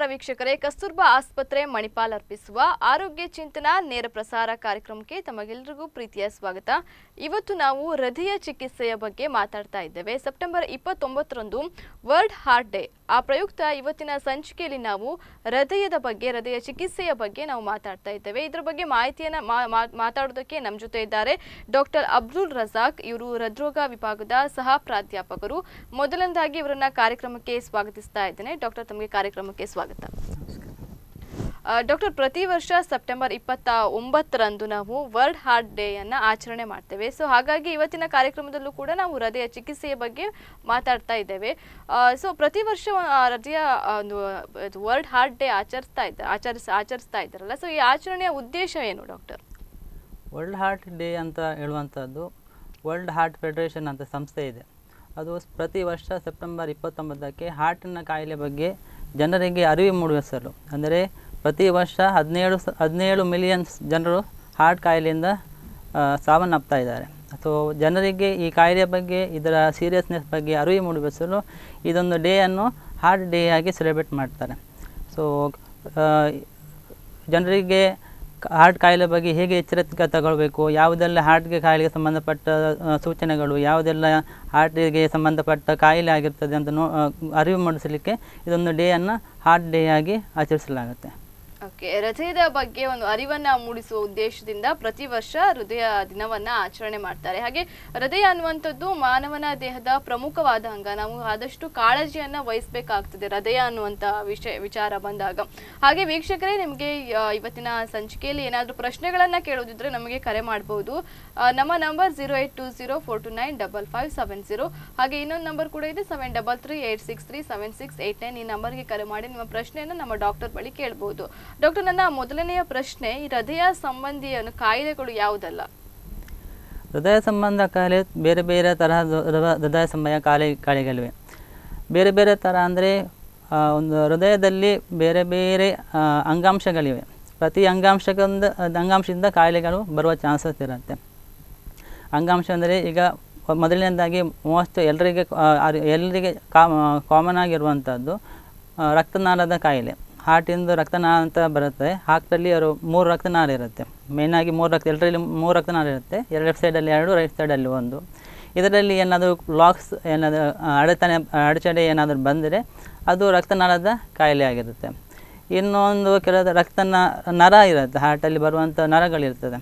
ನಮಸ್ಕಾರ ವೀಕ್ಷಕರೇ ಕಸ್ತೂರ್ಬಾ ಆಸ್ಪತ್ರೆ ಮಣಿಪಾಲ್ ಅರ್ಪಿಸುವ ಆರೋಗ್ಯ ಚಿಂತನ ನೇರ ಪ್ರಸಾರ ಕಾರ್ಯಕ್ರಮಕ್ಕೆ ತಮಗೆಲ್ಲರಿಗೂ ಪ್ರೀತಿಯ ಸ್ವಾಗತ ಇವತ್ತು ನಾವು ಹೃದಯ ಚಿಕಿತ್ಸೆಯ ಬಗ್ಗೆ ಮಾತಾಡ್ತಾ ಇದ್ದೇವೆ ಸೆಪ್ಟೆಂಬರ್ ಇಪ್ಪತ್ತೊಂಬತ್ತರಂದು ವರ್ಲ್ಡ್ ಹಾರ್ಟ್ ಡೇ ಆ ಪ್ರಯುಕ್ತ ಇವತ್ತಿನ ಸಂಚಿಕೆಯಲ್ಲಿ ನಾವು ಹೃದಯದ ಬಗ್ಗೆ ಹೃದಯ ಚಿಕಿತ್ಸೆಯ ಬಗ್ಗೆ ನಾವು ಮಾತಾಡ್ತಾ ಇದ್ದೇವೆ ಇದರ ಬಗ್ಗೆ ಮಾಹಿತಿಯನ್ನು ಮಾತಾಡೋದಕ್ಕೆ ನಮ್ಮ ಜೊತೆ ಇದ್ದಾರೆ ಡಾಕ್ಟರ್ ಅಬ್ದುಲ್ ರಜಾಕ್ ಇವರು ಹೃದ್ರೋಗ ವಿಭಾಗದ ಸಹ ಪ್ರಾಧ್ಯಾಪಕರು ಮೊದಲನೇದಾಗಿ ಇವರನ್ನ ಕಾರ್ಯಕ್ರಮಕ್ಕೆ ಸ್ವಾಗತಿಸ್ತಾ ಇದ್ದೇನೆ ಡಾಕ್ಟರ್ ತಮಗೆ ಕಾರ್ಯಕ್ರಮಕ್ಕೆ ಸ್ವಾಗತ ಸ್ವಾಗತ ಡಾಕ್ಟರ್ ಪ್ರತಿ ವರ್ಷ ಸೆಪ್ಟೆಂಬರ್ ಇಪ್ಪತ್ತ ಒಂಬತ್ತರಂದು ನಾವು ವರ್ಲ್ಡ್ ಹಾರ್ಟ್ ಡೇಯನ್ನು ಆಚರಣೆ ಮಾಡ್ತೇವೆ ಸೊ ಹಾಗಾಗಿ ಇವತ್ತಿನ ಕಾರ್ಯಕ್ರಮದಲ್ಲೂ ಕೂಡ ನಾವು ಹೃದಯ ಚಿಕಿತ್ಸೆಯ ಬಗ್ಗೆ ಮಾತಾಡ್ತಾ ಇದ್ದೇವೆ ಸೊ ಪ್ರತಿ ವರ್ಷ ಹೃದಯ ಒಂದು ವರ್ಲ್ಡ್ ಹಾರ್ಟ್ ಡೇ ಆಚರಿಸ್ತಾ ಇದ್ದ ಆಚರಿಸ ಆಚರಿಸ್ತಾ ಇದ್ದಾರಲ್ಲ ಸೊ ಈ ಆಚರಣೆಯ ಉದ್ದೇಶ ಏನು ಡಾಕ್ಟರ್ ವರ್ಲ್ಡ್ ಹಾರ್ಟ್ ಡೇ ಅಂತ ಹೇಳುವಂಥದ್ದು ವರ್ಲ್ಡ್ ಹಾರ್ಟ್ ಫೆಡರೇಷನ್ ಅಂತ ಸಂಸ್ಥೆ ಇದೆ ಅದು ಪ್ರತಿ ವರ್ಷ ಸೆಪ್ಟೆಂಬರ್ ಇಪ್ಪತ್ತೊಂಬತ್ತಕ್ಕೆ ಹಾರ್ಟಿನ ಕಾಯಿಲೆ ಬಗ್ಗೆ ಜನರಿಗೆ ಅರಿವು ಮೂಡಿಸಲು ಅಂದರೆ ಪ್ರತಿ ವರ್ಷ ಹದಿನೇಳು ಹದಿನೇಳು ಮಿಲಿಯನ್ಸ್ ಜನರು ಹಾರ್ಟ್ ಕಾಯಿಲೆಯಿಂದ ಸಾವನ್ನಪ್ತಾ ಇದ್ದಾರೆ ಸೊ ಜನರಿಗೆ ಈ ಕಾಯಿಲೆಯ ಬಗ್ಗೆ ಇದರ ಸೀರಿಯಸ್ನೆಸ್ ಬಗ್ಗೆ ಅರಿವು ಮೂಡಿಸಲು ಇದೊಂದು ಡೇಯನ್ನು ಹಾರ್ಟ್ ಡೇ ಆಗಿ ಸೆಲೆಬ್ರೇಟ್ ಮಾಡ್ತಾರೆ ಸೊ ಜನರಿಗೆ ಹಾರ್ಟ್ ಕಾಯಿಲೆ ಬಗ್ಗೆ ಹೇಗೆ ಎಚ್ಚರಿಕೆ ತಗೊಳ್ಬೇಕು ಯಾವುದೆಲ್ಲ ಹಾರ್ಟ್ಗೆ ಕಾಯಿಲೆಗೆ ಸಂಬಂಧಪಟ್ಟ ಸೂಚನೆಗಳು ಯಾವುದೆಲ್ಲ ಹಾರ್ಟಿಗೆ ಸಂಬಂಧಪಟ್ಟ ಕಾಯಿಲೆ ಆಗಿರ್ತದೆ ಅಂತ ನೋ ಅರಿವು ಮೂಡಿಸಲಿಕ್ಕೆ ಇದೊಂದು ಡೇಯನ್ನು ಹಾರ್ಟ್ ಡೇ ಆಗಿ ಆಚರಿಸಲಾಗುತ್ತೆ ಓಕೆ ಹೃದಯದ ಬಗ್ಗೆ ಒಂದು ಅರಿವನ್ನ ಮೂಡಿಸುವ ಉದ್ದೇಶದಿಂದ ಪ್ರತಿ ವರ್ಷ ಹೃದಯ ದಿನವನ್ನ ಆಚರಣೆ ಮಾಡ್ತಾರೆ ಹಾಗೆ ಹೃದಯ ಅನ್ನುವಂಥದ್ದು ಮಾನವನ ದೇಹದ ಪ್ರಮುಖವಾದ ಅಂಗ ನಾವು ಆದಷ್ಟು ಕಾಳಜಿಯನ್ನ ವಹಿಸಬೇಕಾಗ್ತದೆ ಹೃದಯ ಅನ್ನುವಂತ ವಿಷಯ ವಿಚಾರ ಬಂದಾಗ ಹಾಗೆ ವೀಕ್ಷಕರೇ ನಿಮಗೆ ಇವತ್ತಿನ ಸಂಚಿಕೆಯಲ್ಲಿ ಏನಾದರೂ ಪ್ರಶ್ನೆಗಳನ್ನ ಕೇಳೋದಿದ್ರೆ ನಮಗೆ ಕರೆ ಮಾಡಬಹುದು ನಮ್ಮ number zero eight two zero four two nine double five seven zero ಹಾಗೆ ಇನ್ನೊಂದು ನಂಬರ್ ಕೂಡ ಇದೆ seven double three eight six three seven six eight nine ಈ ನಂಬರ್ಗೆ ಕರೆ ಮಾಡಿ ನಿಮ್ಮ ಪ್ರಶ್ನೆಯನ್ನು ನಮ್ಮ ಡಾಕ್ಟರ್ ಬಳಿ ಕೇಳಬಹುದು ಡಾಕ್ಟರ್ ನನ್ನ ಮೊದಲನೆಯ ಪ್ರಶ್ನೆ ಈ ಹೃದಯ ಸಂಬಂಧಿಯ ಕಾಯಿಲೆಗಳು ಯಾವುದಲ್ಲ ಹೃದಯ ಸಂಬಂಧ ಕಾಯಿಲೆ ಬೇರೆ ಬೇರೆ ತರಹದ ಹೃದಯ ಸಂಬಂಧ ಕಾಯಿಲೆ ಕಾಯಿಲೆಗಳಿವೆ ಬೇರೆ ಬೇರೆ ಥರ ಅಂದರೆ ಒಂದು ಹೃದಯದಲ್ಲಿ ಬೇರೆ ಬೇರೆ ಅಂಗಾಂಶಗಳಿವೆ ಪ್ರತಿ ಅಂಗಾಂಶಕ್ಕೊಂದು ಅಂಗಾಂಶದಿಂದ ಕಾಯಿಲೆಗಳು ಬರುವ ಚಾನ್ಸಸ್ ಇರುತ್ತೆ ಅಂಗಾಂಶ ಅಂದರೆ ಈಗ ಮೊದಲನೇದಾಗಿ ಮೋಸ್ಟ್ ಎಲ್ಲರಿಗೆ ಎಲ್ಲರಿಗೆ ಕಾಮನ್ ಆಗಿರುವಂಥದ್ದು ರಕ್ತನಾಳದ ಕಾಯಿಲೆ ಹಾರ್ಟಿಂದ ರಕ್ತನಾಳ ಅಂತ ಬರುತ್ತೆ ಹಾರ್ಟಲ್ಲಿ ಅವರು ಮೂರು ರಕ್ತನಾಳ ಇರುತ್ತೆ ಮೇಯ್ನಾಗಿ ಮೂರು ರಕ್ತ ಎರಡರಲ್ಲಿ ಮೂರು ರಕ್ತನಾಳ ಇರುತ್ತೆ ಎರಡು ಲೆಫ್ಟ್ ಸೈಡಲ್ಲಿ ಎರಡು ರೈಟ್ ಸೈಡಲ್ಲಿ ಒಂದು ಇದರಲ್ಲಿ ಏನಾದರೂ ಲಾಕ್ಸ್ ಏನಾದರೂ ಅಡೆತನೆ ಅಡಚಣೆ ಏನಾದರೂ ಬಂದರೆ ಅದು ರಕ್ತನಾಳದ ಕಾಯಿಲೆ ಆಗಿರುತ್ತೆ ಇನ್ನೊಂದು ಕೆಲವು ರಕ್ತನ ನರ ಇರುತ್ತೆ ಹಾರ್ಟಲ್ಲಿ ಬರುವಂಥ ನರಗಳಿರ್ತದೆ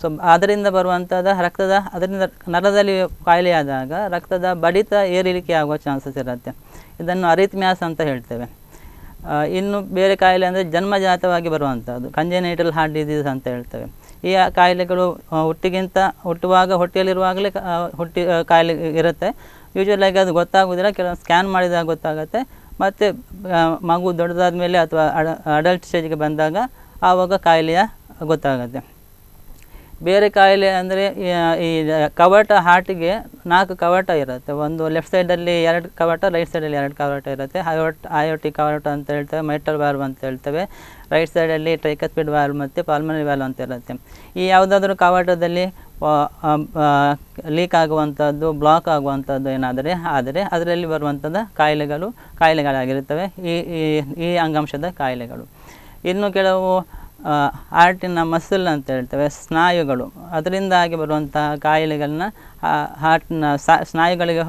ಸೊ ಅದರಿಂದ ಬರುವಂಥದ್ದು ರಕ್ತದ ಅದರಿಂದ ನರದಲ್ಲಿ ಕಾಯಿಲೆ ಆದಾಗ ರಕ್ತದ ಬಡಿತ ಏರಿಳಿಕೆ ಆಗುವ ಚಾನ್ಸಸ್ ಇರುತ್ತೆ ಇದನ್ನು ಅರಿತ್ಮ್ಯಾಸ್ ಅಂತ ಹೇಳ್ತೇವೆ ಇನ್ನು ಬೇರೆ ಕಾಯಿಲೆ ಅಂದರೆ ಜನ್ಮಜಾತವಾಗಿ ಬರುವಂಥದ್ದು ಕಂಜೆನೈಟಲ್ ಹಾರ್ಟ್ ಡಿಸೀಸ್ ಅಂತ ಹೇಳ್ತೇವೆ ಈ ಕಾಯಿಲೆಗಳು ಹುಟ್ಟಿಗಿಂತ ಹುಟ್ಟುವಾಗ ಹೊಟ್ಟೆಯಲ್ಲಿರುವಾಗಲೇ ಹುಟ್ಟಿ ಕಾಯಿಲೆ ಇರುತ್ತೆ ಯೂಶ್ವಲ್ ಆಗಿ ಅದು ಗೊತ್ತಾಗೋದಿಲ್ಲ ಕೆಲವು ಸ್ಕ್ಯಾನ್ ಮಾಡಿದಾಗ ಗೊತ್ತಾಗುತ್ತೆ ಮತ್ತು ಮಗು ದೊಡ್ಡದಾದ ಮೇಲೆ ಅಥವಾ ಅಡ ಅಡಲ್ಟ್ ಸ್ಟೇಜ್ಗೆ ಬಂದಾಗ ಆವಾಗ ಕಾಯಿಲೆಯ ಗೊತ್ತಾಗುತ್ತೆ ಬೇರೆ ಕಾಯಿಲೆ ಅಂದರೆ ಈ ಕವಟ ಹಾರ್ಟಿಗೆ ನಾಲ್ಕು ಕವಾಟ ಇರುತ್ತೆ ಒಂದು ಲೆಫ್ಟ್ ಸೈಡಲ್ಲಿ ಎರಡು ಕವಟ ರೈಟ್ ಸೈಡಲ್ಲಿ ಎರಡು ಕವಾಟ ಇರುತ್ತೆ ಹಯೋಟ್ ಆಯೋಟಿ ಕವಾಟ ಅಂತ ಹೇಳ್ತೇವೆ ಮೆಟಲ್ ವಾಲ್ವ್ ಅಂತ ಹೇಳ್ತೇವೆ ರೈಟ್ ಸೈಡಲ್ಲಿ ಟ್ರೈಕಸ್ಪಿಡ್ ವಾಲ್ವ್ ಮತ್ತು ಪಾಲ್ಮನಿ ವಾಲ್ವ್ ಅಂತ ಇರುತ್ತೆ ಈ ಯಾವುದಾದ್ರೂ ಕವಾಟದಲ್ಲಿ ಲೀಕ್ ಆಗುವಂಥದ್ದು ಬ್ಲಾಕ್ ಆಗುವಂಥದ್ದು ಏನಾದರೆ ಆದರೆ ಅದರಲ್ಲಿ ಬರುವಂಥದ್ದು ಕಾಯಿಲೆಗಳು ಕಾಯಿಲೆಗಳಾಗಿರುತ್ತವೆ ಈ ಈ ಅಂಗಾಂಶದ ಕಾಯಿಲೆಗಳು ಇನ್ನು ಕೆಲವು ಹಾರ್ಟಿನ ಮಸಲ್ ಅಂತ ಹೇಳ್ತೇವೆ ಸ್ನಾಯುಗಳು ಅದರಿಂದಾಗಿ ಬರುವಂತಹ ಕಾಯಿಲೆಗಳನ್ನ ಹಾರ್ಟ್ನ ಸ್ನಾಯುಗಳಿಗೆ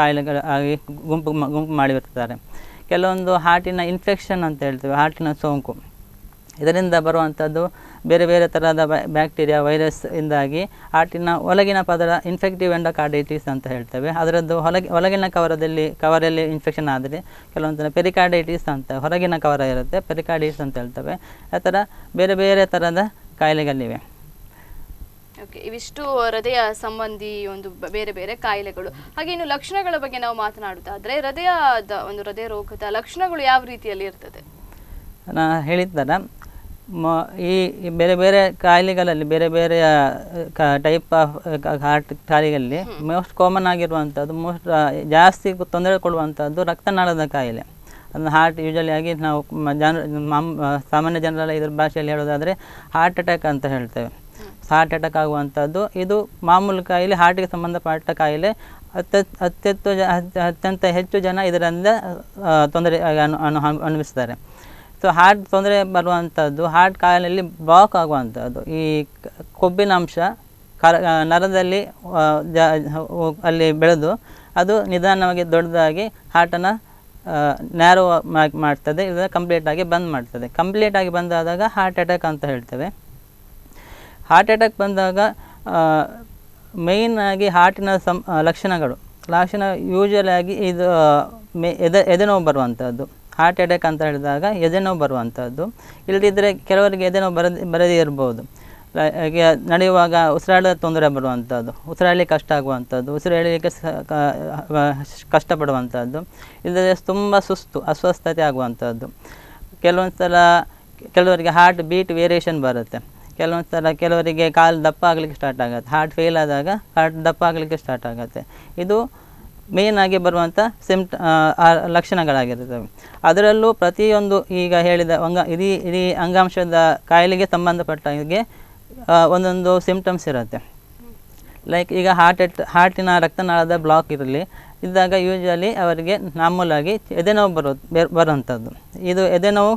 ಕಾಯಿಲೆಗಳ ಆಗಿ ಗುಂಪು ಗುಂಪು ಮಾಡಿರ್ತಾರೆ ಕೆಲವೊಂದು ಹಾರ್ಟಿನ ಇನ್ಫೆಕ್ಷನ್ ಅಂತ ಹೇಳ್ತೇವೆ ಹಾರ್ಟಿನ ಸೋಂಕು ಇದರಿಂದ ಬರುವಂಥದ್ದು ಬೇರೆ ಬೇರೆ ಥರದ ಬ್ಯಾಕ್ಟೀರಿಯಾ ವೈರಸ್ ಇಂದಾಗಿ ಆಟಿನ ಒಳಗಿನ ಪದರ ಇನ್ಫೆಕ್ಟಿವ್ ಎಂಡೋಕಾರ್ಡೈಟಿಸ್ ಅಂತ ಹೇಳ್ತೇವೆ ಅದರದ್ದು ಹೊಲಗೆ ಒಳಗಿನ ಕವರದಲ್ಲಿ ಕವರಲ್ಲಿ ಇನ್ಫೆಕ್ಷನ್ ಆದರೆ ಕೆಲವೊಂದು ಪೆರಿಕಾರ್ಡೈಟಿಸ್ ಅಂತ ಹೊರಗಿನ ಕವರ ಇರುತ್ತೆ ಪೆರಿಕಾರ್ಡೈಟಿಸ್ ಅಂತ ಹೇಳ್ತೇವೆ ಆ ಥರ ಬೇರೆ ಬೇರೆ ಥರದ ಕಾಯಿಲೆಗಳಿವೆ ಓಕೆ ಇವಿಷ್ಟು ಹೃದಯ ಸಂಬಂಧಿ ಒಂದು ಬೇರೆ ಬೇರೆ ಕಾಯಿಲೆಗಳು ಹಾಗೆ ಇನ್ನು ಲಕ್ಷಣಗಳ ಬಗ್ಗೆ ನಾವು ಮಾತನಾಡುತ್ತಾದರೆ ಹೃದಯದ ಒಂದು ಹೃದಯ ರೋಗದ ಲಕ್ಷಣಗಳು ಯಾವ ರೀತಿಯಲ್ಲಿ ಇರ್ತದೆ ಹೇಳಿದ್ದಾರ ಈ ಬೇರೆ ಬೇರೆ ಕಾಯಿಲೆಗಳಲ್ಲಿ ಬೇರೆ ಬೇರೆ ಟೈಪ್ ಆಫ್ ಹಾರ್ಟ್ ಕಾಯಿಲೆಗಳಲ್ಲಿ ಮೋಸ್ಟ್ ಕಾಮನ್ ಆಗಿರುವಂಥದ್ದು ಮೋಸ್ಟ್ ಜಾಸ್ತಿ ತೊಂದರೆ ಕೊಡುವಂಥದ್ದು ರಕ್ತನಾಳದ ಕಾಯಿಲೆ ಅದನ್ನು ಹಾರ್ಟ್ ಯೂಶಲಿ ಆಗಿ ನಾವು ಜನ ಸಾಮಾನ್ಯ ಜನರೆಲ್ಲ ಇದ್ರ ಭಾಷೆಯಲ್ಲಿ ಹೇಳೋದಾದರೆ ಹಾರ್ಟ್ ಅಟ್ಯಾಕ್ ಅಂತ ಹೇಳ್ತೇವೆ ಹಾರ್ಟ್ ಅಟ್ಯಾಕ್ ಆಗುವಂಥದ್ದು ಇದು ಮಾಮೂಲು ಕಾಯಿಲೆ ಹಾರ್ಟಿಗೆ ಸಂಬಂಧಪಟ್ಟ ಕಾಯಿಲೆ ಅತ್ಯ ಅತ್ಯಂತ ಅತ್ಯಂತ ಹೆಚ್ಚು ಜನ ಇದರಿಂದ ತೊಂದರೆ ಅನು ಅನುಭವಿಸ್ತಾರೆ ಸೊ ಹಾರ್ಟ್ ತೊಂದರೆ ಬರುವಂಥದ್ದು ಹಾರ್ಟ್ ಕಾಯಿಲೆಯಲ್ಲಿ ಬ್ಲಾಕ್ ಆಗುವಂಥದ್ದು ಈ ಕೊಬ್ಬಿನ ಅಂಶ ಕರ ನರದಲ್ಲಿ ಅಲ್ಲಿ ಬೆಳೆದು ಅದು ನಿಧಾನವಾಗಿ ದೊಡ್ಡದಾಗಿ ಹಾರ್ಟನ್ನು ನ್ಯಾರೋ ಮಾಡ್ತದೆ ಇದನ್ನು ಕಂಪ್ಲೀಟಾಗಿ ಬಂದ್ ಮಾಡ್ತದೆ ಕಂಪ್ಲೀಟಾಗಿ ಬಂದಾದಾಗ ಹಾರ್ಟ್ ಅಟ್ಯಾಕ್ ಅಂತ ಹೇಳ್ತೇವೆ ಹಾರ್ಟ್ ಅಟ್ಯಾಕ್ ಬಂದಾಗ ಆಗಿ ಹಾರ್ಟಿನ ಸಂ ಲಕ್ಷಣಗಳು ಲಕ್ಷಣ ಯೂಶುವಲ್ ಆಗಿ ಇದು ಮೆ ಎದೆ ಎದೆನೋವು ಬರುವಂಥದ್ದು ಹಾರ್ಟ್ ಅಟ್ಯಾಕ್ ಅಂತ ಹೇಳಿದಾಗ ಎದೆನೋವು ಬರುವಂಥದ್ದು ಇಲ್ಲದಿದ್ದರೆ ಕೆಲವರಿಗೆ ಎದೆನೋವು ಬರದೇ ಬರದೇ ಇರ್ಬೋದು ನಡೆಯುವಾಗ ಉಸಿರಾಡದ ತೊಂದರೆ ಬರುವಂಥದ್ದು ಉಸಿರಾಡಲಿಕ್ಕೆ ಕಷ್ಟ ಆಗುವಂಥದ್ದು ಉಸಿರಾಡಲಿಕ್ಕೆ ಕಷ್ಟಪಡುವಂಥದ್ದು ಇಲ್ಲದೆ ತುಂಬ ಸುಸ್ತು ಅಸ್ವಸ್ಥತೆ ಆಗುವಂಥದ್ದು ಕೆಲವೊಂದು ಸಲ ಕೆಲವರಿಗೆ ಹಾರ್ಟ್ ಬೀಟ್ ವೇರಿಯೇಷನ್ ಬರುತ್ತೆ ಕೆಲವೊಂದು ಸಲ ಕೆಲವರಿಗೆ ಕಾಲು ದಪ್ಪ ಆಗಲಿಕ್ಕೆ ಸ್ಟಾರ್ಟ್ ಆಗುತ್ತೆ ಹಾರ್ಟ್ ಫೇಲ್ ಆದಾಗ ಹಾರ್ಟ್ ದಪ್ಪ ಆಗಲಿಕ್ಕೆ ಸ್ಟಾರ್ಟ್ ಆಗುತ್ತೆ ಇದು ಮೇನ್ ಆಗಿ ಬರುವಂಥ ಸಿಮ್ಟ ಲಕ್ಷಣಗಳಾಗಿರ್ತವೆ ಅದರಲ್ಲೂ ಪ್ರತಿಯೊಂದು ಈಗ ಹೇಳಿದ ಅಂಗ ಇಡೀ ಇಡೀ ಅಂಗಾಂಶದ ಕಾಯಿಲೆಗೆ ಸಂಬಂಧಪಟ್ಟ ಹಾಗೆ ಒಂದೊಂದು ಸಿಮ್ಟಮ್ಸ್ ಇರುತ್ತೆ ಲೈಕ್ ಈಗ ಹಾರ್ಟ್ ಅಟ್ ಹಾರ್ಟಿನ ರಕ್ತನಾಳದ ಬ್ಲಾಕ್ ಇರಲಿ ಇದ್ದಾಗ ಯೂಶುವಲಿ ಅವರಿಗೆ ನಾಮೂಲಾಗಿ ಎದೆನೋವು ಬರೋ ಬರುವಂಥದ್ದು ಇದು ಎದೆನೋವು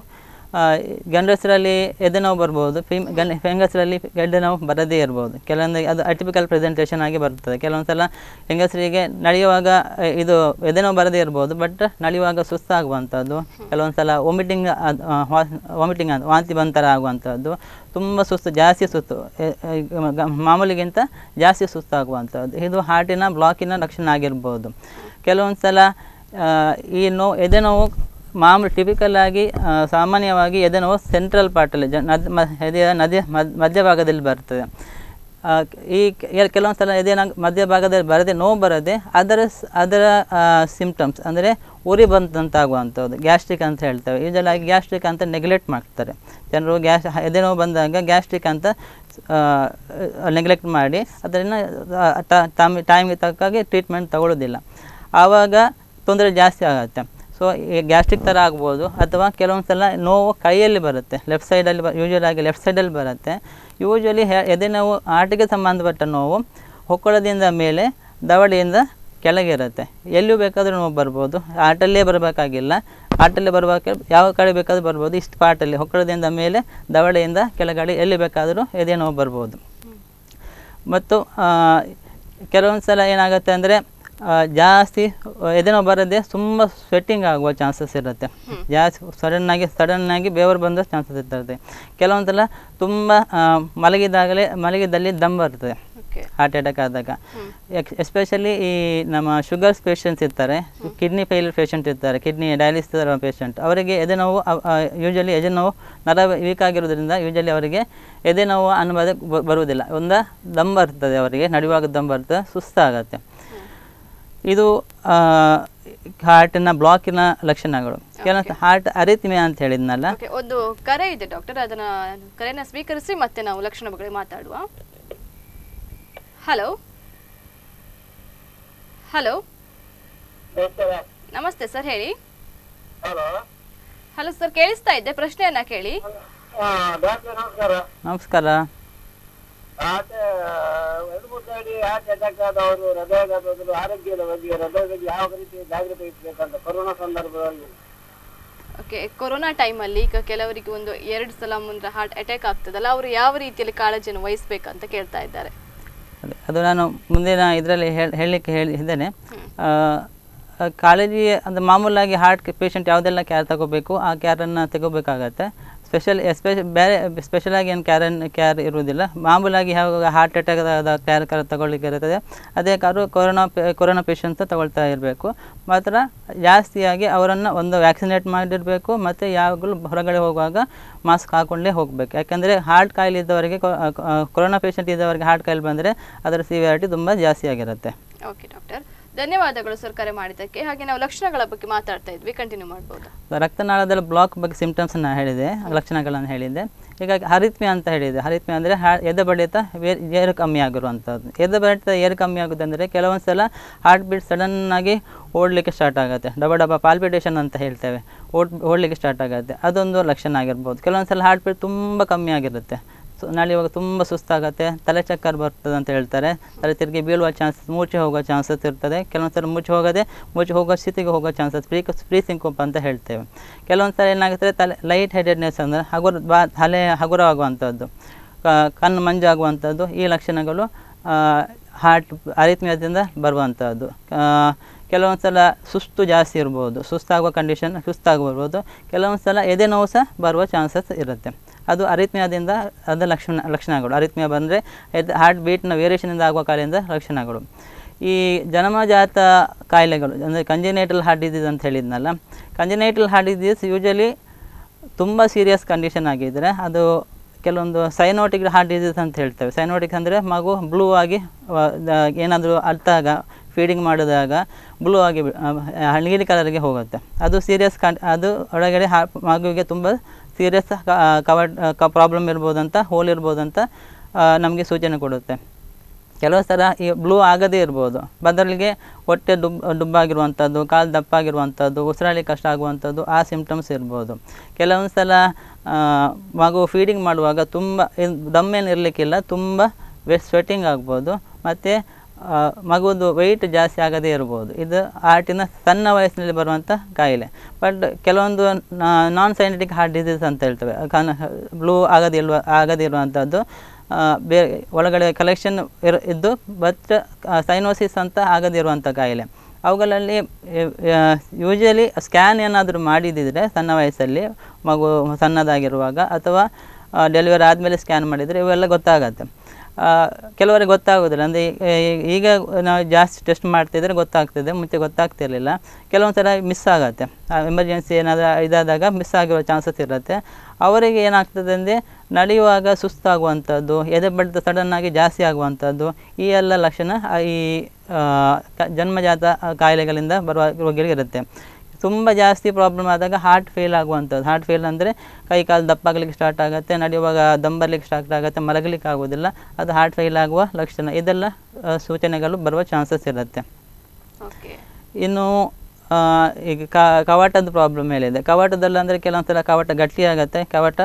ಗಂಡಸರಲ್ಲಿ ಎದೆ ನೋವು ಬರ್ಬೋದು ಫಿಮ್ ಗಂಡ ಹೆಂಗಸರಲ್ಲಿ ಗೆಡ್ಡೆ ನೋವು ಬರದೇ ಇರ್ಬೋದು ಕೆಲವೊಂದು ಅದು ಅಟಿಪಿಕಲ್ ಪ್ರೆಸೆಂಟೇಷನ್ ಆಗಿ ಬರ್ತದೆ ಕೆಲವೊಂದು ಸಲ ಹೆಂಗಸರಿಗೆ ನಡೆಯುವಾಗ ಇದು ಎದೆ ನೋವು ಬರದೇ ಇರ್ಬೋದು ಬಟ್ ನಡೆಯುವಾಗ ಸುಸ್ತಾಗುವಂಥದ್ದು ಕೆಲವೊಂದು ಸಲ ವಾಮಿಟಿಂಗ್ ವಾಮಿಟಿಂಗ್ ವಾಂತಿ ಬಂತರ ಆಗುವಂಥದ್ದು ತುಂಬ ಸುಸ್ತು ಜಾಸ್ತಿ ಸುಸ್ತು ಮಾಮೂಲಿಗಿಂತ ಜಾಸ್ತಿ ಸುಸ್ತಾಗುವಂಥದ್ದು ಇದು ಹಾರ್ಟಿನ ಬ್ಲಾಕಿನ ಲಕ್ಷಣ ಆಗಿರ್ಬೋದು ಕೆಲವೊಂದು ಸಲ ಈ ನೋವು ಎದೆ ನೋವು ಮಾಮೂಲಿ ಟಿಪಿಕಲ್ ಆಗಿ ಸಾಮಾನ್ಯವಾಗಿ ಎದೆನೋವು ಸೆಂಟ್ರಲ್ ಪಾರ್ಟಲ್ಲಿ ಜ ನದ್ ಎದೆಯ ನದಿಯ ಮಧ್ಯಭಾಗದಲ್ಲಿ ಬರ್ತದೆ ಈ ಕೆಲವೊಂದು ಸಲ ಎದೆಯ ಮಧ್ಯಭಾಗದಲ್ಲಿ ಬರದೆ ನೋವು ಬರದೆ ಅದರ ಅದರ ಸಿಂಪ್ಟಮ್ಸ್ ಅಂದರೆ ಉರಿ ಬಂದಂತಾಗುವಂಥದ್ದು ಗ್ಯಾಸ್ಟ್ರಿಕ್ ಅಂತ ಹೇಳ್ತೇವೆ ಯೂಜಲಾಗಿ ಗ್ಯಾಸ್ಟ್ರಿಕ್ ಅಂತ ನೆಗ್ಲೆಕ್ಟ್ ಮಾಡ್ತಾರೆ ಜನರು ಗ್ಯಾಸ್ ಎದೆ ನೋವು ಬಂದಾಗ ಗ್ಯಾಸ್ಟ್ರಿಕ್ ಅಂತ ನೆಗ್ಲೆಕ್ಟ್ ಮಾಡಿ ಅದನ್ನು ಟೈಮ್ಗೆ ತಕ್ಕಾಗಿ ಟ್ರೀಟ್ಮೆಂಟ್ ತಗೊಳ್ಳೋದಿಲ್ಲ ಆವಾಗ ತೊಂದರೆ ಜಾಸ್ತಿ ಆಗುತ್ತೆ ಸೊ ಗ್ಯಾಸ್ಟ್ರಿಕ್ ಥರ ಆಗ್ಬೋದು ಅಥವಾ ಕೆಲವೊಂದು ಸಲ ನೋವು ಕೈಯಲ್ಲಿ ಬರುತ್ತೆ ಲೆಫ್ಟ್ ಸೈಡಲ್ಲಿ ಬ ಯೂಶ್ವಲಾಗಿ ಲೆಫ್ಟ್ ಸೈಡಲ್ಲಿ ಬರುತ್ತೆ ಯೂಶ್ವಲಿ ಎದೆ ನೋವು ಆಟಿಗೆ ಸಂಬಂಧಪಟ್ಟ ನೋವು ಹೊಕ್ಕಳದಿಂದ ಮೇಲೆ ದವಡೆಯಿಂದ ಕೆಳಗಿರುತ್ತೆ ಎಲ್ಲೂ ಬೇಕಾದರೂ ನೋವು ಬರ್ಬೋದು ಆಟಲ್ಲೇ ಬರಬೇಕಾಗಿಲ್ಲ ಆಟಲ್ಲಿ ಬರಬೇಕು ಯಾವ ಕಡೆ ಬೇಕಾದರೂ ಬರ್ಬೋದು ಇಷ್ಟು ಪಾಟಲ್ಲಿ ಹೊಕ್ಕಳದಿಂದ ಮೇಲೆ ದವಡೆಯಿಂದ ಕೆಳಗಡೆ ಎಲ್ಲಿ ಬೇಕಾದರೂ ಎದೆ ನೋವು ಬರ್ಬೋದು ಮತ್ತು ಕೆಲವೊಂದು ಸಲ ಏನಾಗುತ್ತೆ ಅಂದರೆ ಜಾಸ್ತಿ ಎದೆನೋ ಬರದೆ ತುಂಬ ಸ್ವೆಟ್ಟಿಂಗ್ ಆಗುವ ಚಾನ್ಸಸ್ ಇರುತ್ತೆ ಜಾಸ್ತಿ ಸಡನ್ನಾಗಿ ಸಡನ್ನಾಗಿ ಬೇವರು ಬಂದ ಚಾನ್ಸಸ್ ಇರ್ತದೆ ಕೆಲವೊಂದಲ್ಲ ತುಂಬ ಮಲಗಿದಾಗಲೇ ಮಲಗಿದಲ್ಲಿ ದಮ್ ಬರ್ತದೆ ಹಾರ್ಟ್ ಅಟ್ಯಾಕ್ ಆದಾಗ ಎಸ್ಪೆಷಲಿ ಈ ನಮ್ಮ ಶುಗರ್ಸ್ ಪೇಷಂಟ್ಸ್ ಇರ್ತಾರೆ ಕಿಡ್ನಿ ಫೇಲ್ ಪೇಷಂಟ್ ಇರ್ತಾರೆ ಕಿಡ್ನಿ ಡಯಾಲಿಸ್ ಪೇಷಂಟ್ ಅವರಿಗೆ ಎದೆ ನೋವು ಯೂಶಲಿ ಎದೆ ನೋವು ನರ ವೀಕ್ ಆಗಿರೋದ್ರಿಂದ ಯೂಶಲಿ ಅವರಿಗೆ ಎದೆ ನೋವು ಅನ್ನೋದು ಬರುವುದಿಲ್ಲ ಒಂದು ದಮ್ ಬರ್ತದೆ ಅವರಿಗೆ ನಡೆಯುವಾಗ ದಮ್ ಬರ್ತದೆ ಸುಸ್ತಾಗತ್ತೆ ಇದು ಹಾರ್ಟಿನ ಬ್ಲಾಕಿನ ಲಕ್ಷಣಗಳು ಕೆಲವೊಂದು ಹಾರ್ಟ್ ಅರಿತಿಮೆ ಅಂತ ಹೇಳಿದ್ನಲ್ಲ ಒಂದು ಕರೆ ಇದೆ ಡಾಕ್ಟರ್ ಅದನ್ನ ಕರೆನ ಸ್ವೀಕರಿಸಿ ಮತ್ತೆ ನಾವು ಲಕ್ಷಣ ಬಗ್ಗೆ ಮಾತಾಡುವ ಹಲೋ ಹಲೋ ನಮಸ್ತೆ ಸರ್ ಹೇಳಿ ಹಲೋ ಸರ್ ಕೇಳಿಸ್ತಾ ಇದ್ದೆ ಪ್ರಶ್ನೆಯನ್ನ ಕೇಳಿ ನಮಸ್ಕಾರ ಮಾಡಿ ಹಾರ್ಟ್ ಅಟ್ಯಾಕ್ ಆದವರು ಹೃದಯಘಾತದವರು ಆರೋಗ್ಯದ ಬಗ್ಗೆ ಹೃದಯದಲ್ಲಿ ಯಾವ ರೀತಿ ಜಾಗೃತಿ ಇರ್ಬೇಕಂತ ಕೊರೋನಾ ಸಂದರ್ಭದಲ್ಲಿ ಓಕೆ ಕೊರೋನಾ ಟೈಮಲ್ಲಿ ಈಗ ಕೆಲವರಿಗೆ ಒಂದು ಎರಡು ಸಲ ಮುಂದೆ ಹಾರ್ಟ್ ಅಟ್ಯಾಕ್ ಆಗ್ತದಲ್ಲ ಅವರು ಯಾವ ರೀತಿಯಲ್ಲಿ ಕಾಳಜಿಯನ್ನು ವಹಿಸ್ಬೇಕಂತ ಕೇಳ್ತಾ ಇದ್ದಾರೆ ಅದು ನಾನು ಮುಂದಿನ ಇದರಲ್ಲಿ ಹೇಳಲಿಕ್ಕೆ ಹೇಳಿ ಇದ್ದೇನೆ ಕಾಳಜಿ ಅಂದರೆ ಮಾಮೂಲಾಗಿ ಹಾರ್ಟ್ ಪೇಷಂಟ್ ಯಾವುದೆಲ್ಲ ಕ್ಯಾರ್ ತಗೋಬೇಕು ಆ ಕ್ಯಾರನ್ನು ತಗೋಬೇಕಾಗತ್ತೆ ಸ್ಪೆಷಲ್ ಎಸ್ಪೆಷ eh, ಬೇರೆ ಸ್ಪೆಷಲಾಗಿ ಏನು ಕ್ಯಾರನ್ ಕ್ಯಾರ್ ಇರುವುದಿಲ್ಲ ಮಾಮೂಲಾಗಿ ಯಾವಾಗ ಹಾರ್ಟ್ ಅಟ್ಯಾಕ್ ಆದ ಕ್ಯಾರ್ ಕರ ತಗೊಳ್ಳಿಕ್ಕೆ ಇರುತ್ತದೆ ಅದೇ ಕಾರು ಕೊರೋನಾ ಕೊರೋನಾ ಪೇಷಂಟ್ಸ್ ತಗೊಳ್ತಾ ಇರಬೇಕು ಮಾತ್ರ ಜಾಸ್ತಿಯಾಗಿ ಅವರನ್ನು ಒಂದು ವ್ಯಾಕ್ಸಿನೇಟ್ ಮಾಡಿರಬೇಕು ಮತ್ತು ಯಾವಾಗಲೂ ಹೊರಗಡೆ ಹೋಗುವಾಗ ಮಾಸ್ಕ್ ಹಾಕ್ಕೊಂಡೇ ಹೋಗಬೇಕು ಯಾಕೆಂದರೆ ಹಾರ್ಟ್ ಕಾಯಿಲೆ ಇದ್ದವರಿಗೆ ಕೊರೋನಾ ಪೇಷಂಟ್ ಇದ್ದವರಿಗೆ ಹಾರ್ಟ್ ಕಾಯಿಲೆ ಬಂದರೆ ಅದರ ಸಿವಿಯಾರಿಟಿ ತುಂಬ ಜಾಸ್ತಿ ಆಗಿರುತ್ತೆ ಓಕೆ ಡಾಕ್ಟರ್ ಧನ್ಯವಾದಗಳು ಸರ್ ಕರೆ ಮಾಡಿದ್ದಕ್ಕೆ ಹಾಗೆ ನಾವು ಲಕ್ಷಣಗಳ ಬಗ್ಗೆ ಮಾತಾಡ್ತಾ ಇದ್ವಿ ಕಂಟಿನ್ಯೂ ಮಾಡ್ಬೋದು ರಕ್ತನಾಳದಲ್ಲಿ ಬ್ಲಾಕ್ ಬಗ್ಗೆ ನಾನು ಹೇಳಿದೆ ಲಕ್ಷಣಗಳನ್ನು ಹೇಳಿದೆ ಹೀಗಾಗಿ ಹರಿತ್ಮೆ ಅಂತ ಹೇಳಿದೆ ಹರಿತ್ಮೆ ಅಂದರೆ ಎದೆ ಬಡಿತ ಏರು ಕಮ್ಮಿ ಆಗಿರುವಂಥದ್ದು ಎದೆ ಬಡಿತ ಏರು ಕಮ್ಮಿ ಆಗುದಂದರೆ ಕೆಲವೊಂದು ಸಲ ಹಾರ್ಟ್ ಬೀಟ್ ಸಡನ್ನಾಗಿ ಓಡಲಿಕ್ಕೆ ಸ್ಟಾರ್ಟ್ ಆಗುತ್ತೆ ಡಬ ಡಬ ಪಾಲ್ಪಿಟೇಷನ್ ಅಂತ ಹೇಳ್ತೇವೆ ಓಡ್ ಓಡಲಿಕ್ಕೆ ಸ್ಟಾರ್ಟ್ ಆಗುತ್ತೆ ಅದೊಂದು ಲಕ್ಷಣ ಆಗಿರ್ಬೋದು ಕೆಲವೊಂದು ಸಲ ಹಾರ್ಟ್ ಬೀಟ್ ತುಂಬ ಕಮ್ಮಿ ಆಗಿರುತ್ತೆ ಇವಾಗ ತುಂಬ ಸುಸ್ತಾಗತ್ತೆ ತಲೆ ಚಕ್ಕರ್ ಬರ್ತದೆ ಅಂತ ಹೇಳ್ತಾರೆ ತಲೆ ತಿರುಗಿ ಬೀಳುವ ಚಾನ್ಸಸ್ ಮೂರ್ಛೆ ಹೋಗೋ ಚಾನ್ಸಸ್ ಇರ್ತದೆ ಕೆಲವೊಂದು ಸಲ ಮೂರ್ಛೆ ಹೋಗದೆ ಮೂರ್ಛೆ ಹೋಗೋ ಸ್ಥಿತಿಗೆ ಹೋಗೋ ಚಾನ್ಸಸ್ ಫ್ರೀ ಫ್ರೀ ಸಿಂಕೋಪ ಅಂತ ಹೇಳ್ತೇವೆ ಕೆಲವೊಂದು ಸಲ ಏನಾಗುತ್ತೆ ತಲೆ ಲೈಟ್ ಹೆಡೆಡ್ನೆಸ್ ಅಂದರೆ ಹಗುರ ಬಾ ಹಲೆ ಹಗುರ ಆಗುವಂಥದ್ದು ಕಣ್ಣು ಮಂಜಾಗುವಂಥದ್ದು ಈ ಲಕ್ಷಣಗಳು ಹಾರ್ಟ್ ಅರಿತ್ಮ್ಯದಿಂದ ಬರುವಂಥದ್ದು ಕೆಲವೊಂದು ಸಲ ಸುಸ್ತು ಜಾಸ್ತಿ ಇರ್ಬೋದು ಸುಸ್ತಾಗುವ ಕಂಡೀಷನ್ ಸುಸ್ತಾಗಿ ಬರ್ಬೋದು ಕೆಲವೊಂದು ಸಲ ಎದೆ ನೋವು ಸಹ ಬರುವ ಚಾನ್ಸಸ್ ಇರುತ್ತೆ ಅದು ಅರಿತ್ಮ್ಯಾದಿಂದ ಅದರ ಲಕ್ಷಣ ಲಕ್ಷಣಗಳು ಅರಿತ್ಮ್ಯ ಬಂದರೆ ಹಾರ್ಟ್ ಬೀಟ್ನ ವೇರಿಯೇಷನಿಂದ ಆಗುವ ಕಾಯಿಲೆಯಿಂದ ಲಕ್ಷಣಗಳು ಈ ಜನಮಜಾತ ಕಾಯಿಲೆಗಳು ಅಂದರೆ ಕಂಜಿನೇಟಲ್ ಹಾರ್ಟ್ ಡಿಸೀಸ್ ಅಂತ ಹೇಳಿದ್ನಲ್ಲ ಕಂಜಿನೇಟಲ್ ಹಾರ್ಟ್ ಡಿಸೀಸ್ ಯೂಶಲಿ ತುಂಬ ಸೀರಿಯಸ್ ಕಂಡೀಷನ್ ಆಗಿದ್ದರೆ ಅದು ಕೆಲವೊಂದು ಸೈನೋಟಿಕ್ ಹಾರ್ಟ್ ಡಿಸೀಸ್ ಅಂತ ಹೇಳ್ತೇವೆ ಸೈನೋಟಿಕ್ ಅಂದರೆ ಮಗು ಬ್ಲೂ ಆಗಿ ಏನಾದರೂ ಅಳ್ತಾಗ ಫೀಡಿಂಗ್ ಮಾಡಿದಾಗ ಬ್ಲೂ ಆಗಿ ನೀಲಿ ಕಲರ್ಗೆ ಹೋಗುತ್ತೆ ಅದು ಸೀರಿಯಸ್ ಕಂಡ್ ಅದು ಒಳಗಡೆ ಹಾ ಮಗುವಿಗೆ ತುಂಬ ಸೀರಿಯಸ್ ಕವರ್ ಪ್ರಾಬ್ಲಮ್ ಇರ್ಬೋದಂತ ಹೋಲ್ ಇರ್ಬೋದಂತ ನಮಗೆ ಸೂಚನೆ ಕೊಡುತ್ತೆ ಕೆಲವು ಸಲ ಈ ಬ್ಲೂ ಆಗದೇ ಇರ್ಬೋದು ಬದಲಿಗೆ ಹೊಟ್ಟೆ ದುಬ್ ದುಬ್ಬಾಗಿರುವಂಥದ್ದು ಕಾಲು ದಪ್ಪಾಗಿರುವಂಥದ್ದು ಉಸಿರಾಳಿ ಕಷ್ಟ ಆಗುವಂಥದ್ದು ಆ ಸಿಂಪ್ಟಮ್ಸ್ ಇರ್ಬೋದು ಕೆಲವೊಂದು ಸಲ ಮಗು ಫೀಡಿಂಗ್ ಮಾಡುವಾಗ ತುಂಬ ದಮ್ಮೇನು ಇರಲಿಕ್ಕಿಲ್ಲ ತುಂಬ ವೆ ಸ್ವೆಟ್ಟಿಂಗ್ ಆಗ್ಬೋದು ಮತ್ತು ಮಗುವುದು ವೆಯ್ಟ್ ಜಾಸ್ತಿ ಆಗದೇ ಇರ್ಬೋದು ಇದು ಹಾರ್ಟಿನ ಸಣ್ಣ ವಯಸ್ಸಿನಲ್ಲಿ ಬರುವಂಥ ಕಾಯಿಲೆ ಬಟ್ ಕೆಲವೊಂದು ನಾನ್ ಸೈಂಟಿಕ್ ಹಾರ್ಟ್ ಡಿಸೀಸ್ ಅಂತ ಹೇಳ್ತೇವೆ ಕನ್ ಬ್ಲೂ ಆಗದಿಲ್ವ ಆಗದಿರುವಂಥದ್ದು ಬೇ ಒಳಗಡೆ ಕಲೆಕ್ಷನ್ ಇರ್ ಇದ್ದು ಬಟ್ ಸೈನೋಸಿಸ್ ಅಂತ ಆಗದಿರುವಂಥ ಕಾಯಿಲೆ ಅವುಗಳಲ್ಲಿ ಯೂಶಲಿ ಸ್ಕ್ಯಾನ್ ಏನಾದರೂ ಮಾಡಿದ್ದಿದ್ರೆ ಸಣ್ಣ ವಯಸ್ಸಲ್ಲಿ ಮಗು ಸಣ್ಣದಾಗಿರುವಾಗ ಅಥವಾ ಡೆಲಿವರಿ ಆದಮೇಲೆ ಸ್ಕ್ಯಾನ್ ಮಾಡಿದರೆ ಇವೆಲ್ಲ ಗೊತ್ತಾಗತ್ತೆ ಕೆಲವರಿಗೆ ಗೊತ್ತಾಗೋದಿಲ್ಲ ಅಂದರೆ ಈಗ ನಾವು ಜಾಸ್ತಿ ಟೆಸ್ಟ್ ಮಾಡ್ತಿದ್ರೆ ಗೊತ್ತಾಗ್ತದೆ ಮುಂಚೆ ಗೊತ್ತಾಗ್ತಿರಲಿಲ್ಲ ಕೆಲವೊಂದು ಸಲ ಮಿಸ್ ಆಗುತ್ತೆ ಎಮರ್ಜೆನ್ಸಿ ಏನಾದರೂ ಇದಾದಾಗ ಮಿಸ್ ಆಗಿರೋ ಚಾನ್ಸಸ್ ಇರುತ್ತೆ ಅವರಿಗೆ ಏನಾಗ್ತದೆ ಅಂದರೆ ನಡೆಯುವಾಗ ಸುಸ್ತಾಗುವಂಥದ್ದು ಎದೆ ಬಡಿತ ಸಡನ್ನಾಗಿ ಜಾಸ್ತಿ ಆಗುವಂಥದ್ದು ಈ ಎಲ್ಲ ಲಕ್ಷಣ ಈ ಜನ್ಮಜಾತ ಕಾಯಿಲೆಗಳಿಂದ ಬರುವ ಇರುತ್ತೆ ತುಂಬ ಜಾಸ್ತಿ ಪ್ರಾಬ್ಲಮ್ ಆದಾಗ ಹಾರ್ಟ್ ಫೇಲ್ ಆಗುವಂಥದ್ದು ಹಾರ್ಟ್ ಫೇಲ್ ಅಂದರೆ ಕೈ ಕಾಲು ದಪ್ಪಾಗಲಿಕ್ಕೆ ಸ್ಟಾರ್ಟ್ ಆಗುತ್ತೆ ನಡೆಯುವಾಗ ದಂಬರ್ಲಿಕ್ಕೆ ಸ್ಟಾರ್ಟ್ ಆಗುತ್ತೆ ಮಲಗಲಿಕ್ಕೆ ಆಗೋದಿಲ್ಲ ಅದು ಹಾರ್ಟ್ ಫೇಲ್ ಆಗುವ ಲಕ್ಷಣ ಇದೆಲ್ಲ ಸೂಚನೆಗಳು ಬರುವ ಚಾನ್ಸಸ್ ಇರುತ್ತೆ ಇನ್ನು ಈಗ ಕವಾಟದ ಪ್ರಾಬ್ಲಮ್ ಹೇಳಿದೆ ಕವಾಟದಲ್ಲಿ ಅಂದರೆ ಕೆಲವೊಂದು ಸಲ ಕವಾಟ ಗಟ್ಟಿಯಾಗತ್ತೆ ಕವಾಟ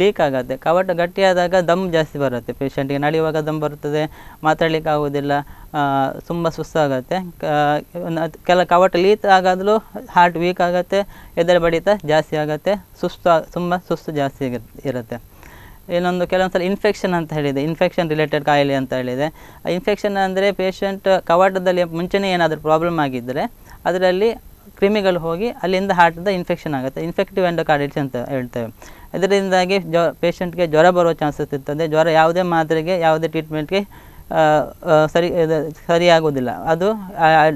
ಲೀಕ್ ಆಗುತ್ತೆ ಕವಟ ಗಟ್ಟಿಯಾದಾಗ ದಮ್ ಜಾಸ್ತಿ ಬರುತ್ತೆ ಪೇಷಂಟಿಗೆ ನಡೆಯುವಾಗ ದಮ್ ಬರುತ್ತದೆ ಮಾತಾಡಲಿಕ್ಕೆ ಆಗೋದಿಲ್ಲ ತುಂಬ ಸುಸ್ತಾಗುತ್ತೆ ಕೆಲ ಕವಟ ಲೀತ್ ಆಗಾದಲೂ ಹಾರ್ಟ್ ವೀಕ್ ಆಗುತ್ತೆ ಎದುರು ಬಡಿತ ಜಾಸ್ತಿ ಆಗುತ್ತೆ ಸುಸ್ತು ತುಂಬ ಸುಸ್ತು ಜಾಸ್ತಿ ಇರುತ್ತೆ ಇನ್ನೊಂದು ಕೆಲವೊಂದು ಸಲ ಇನ್ಫೆಕ್ಷನ್ ಅಂತ ಹೇಳಿದೆ ಇನ್ಫೆಕ್ಷನ್ ರಿಲೇಟೆಡ್ ಕಾಯಿಲೆ ಅಂತ ಹೇಳಿದೆ ಇನ್ಫೆಕ್ಷನ್ ಅಂದರೆ ಪೇಷಂಟ್ ಕವಾಟದಲ್ಲಿ ಮುಂಚೆನೇ ಏನಾದರೂ ಪ್ರಾಬ್ಲಮ್ ಆಗಿದ್ದರೆ ಅದರಲ್ಲಿ ಕ್ರಿಮಿಗಳು ಹೋಗಿ ಅಲ್ಲಿಂದ ಹಾರ್ಟ್ದ ಇನ್ಫೆಕ್ಷನ್ ಆಗುತ್ತೆ ಇನ್ಫೆಕ್ಟಿವ್ ಎಂಡೋಕಾರ್ಡೈಟಿಸ್ ಅಂತ ಹೇಳ್ತೇವೆ ಇದರಿಂದಾಗಿ ಜ್ವ ಪೇಷಂಟ್ಗೆ ಜ್ವರ ಬರೋ ಚಾನ್ಸಸ್ ಇರ್ತದೆ ಜ್ವರ ಯಾವುದೇ ಮಾತ್ರೆಗೆ ಯಾವುದೇ ಟ್ರೀಟ್ಮೆಂಟ್ಗೆ ಸರಿ ಸರಿಯಾಗೋದಿಲ್ಲ ಅದು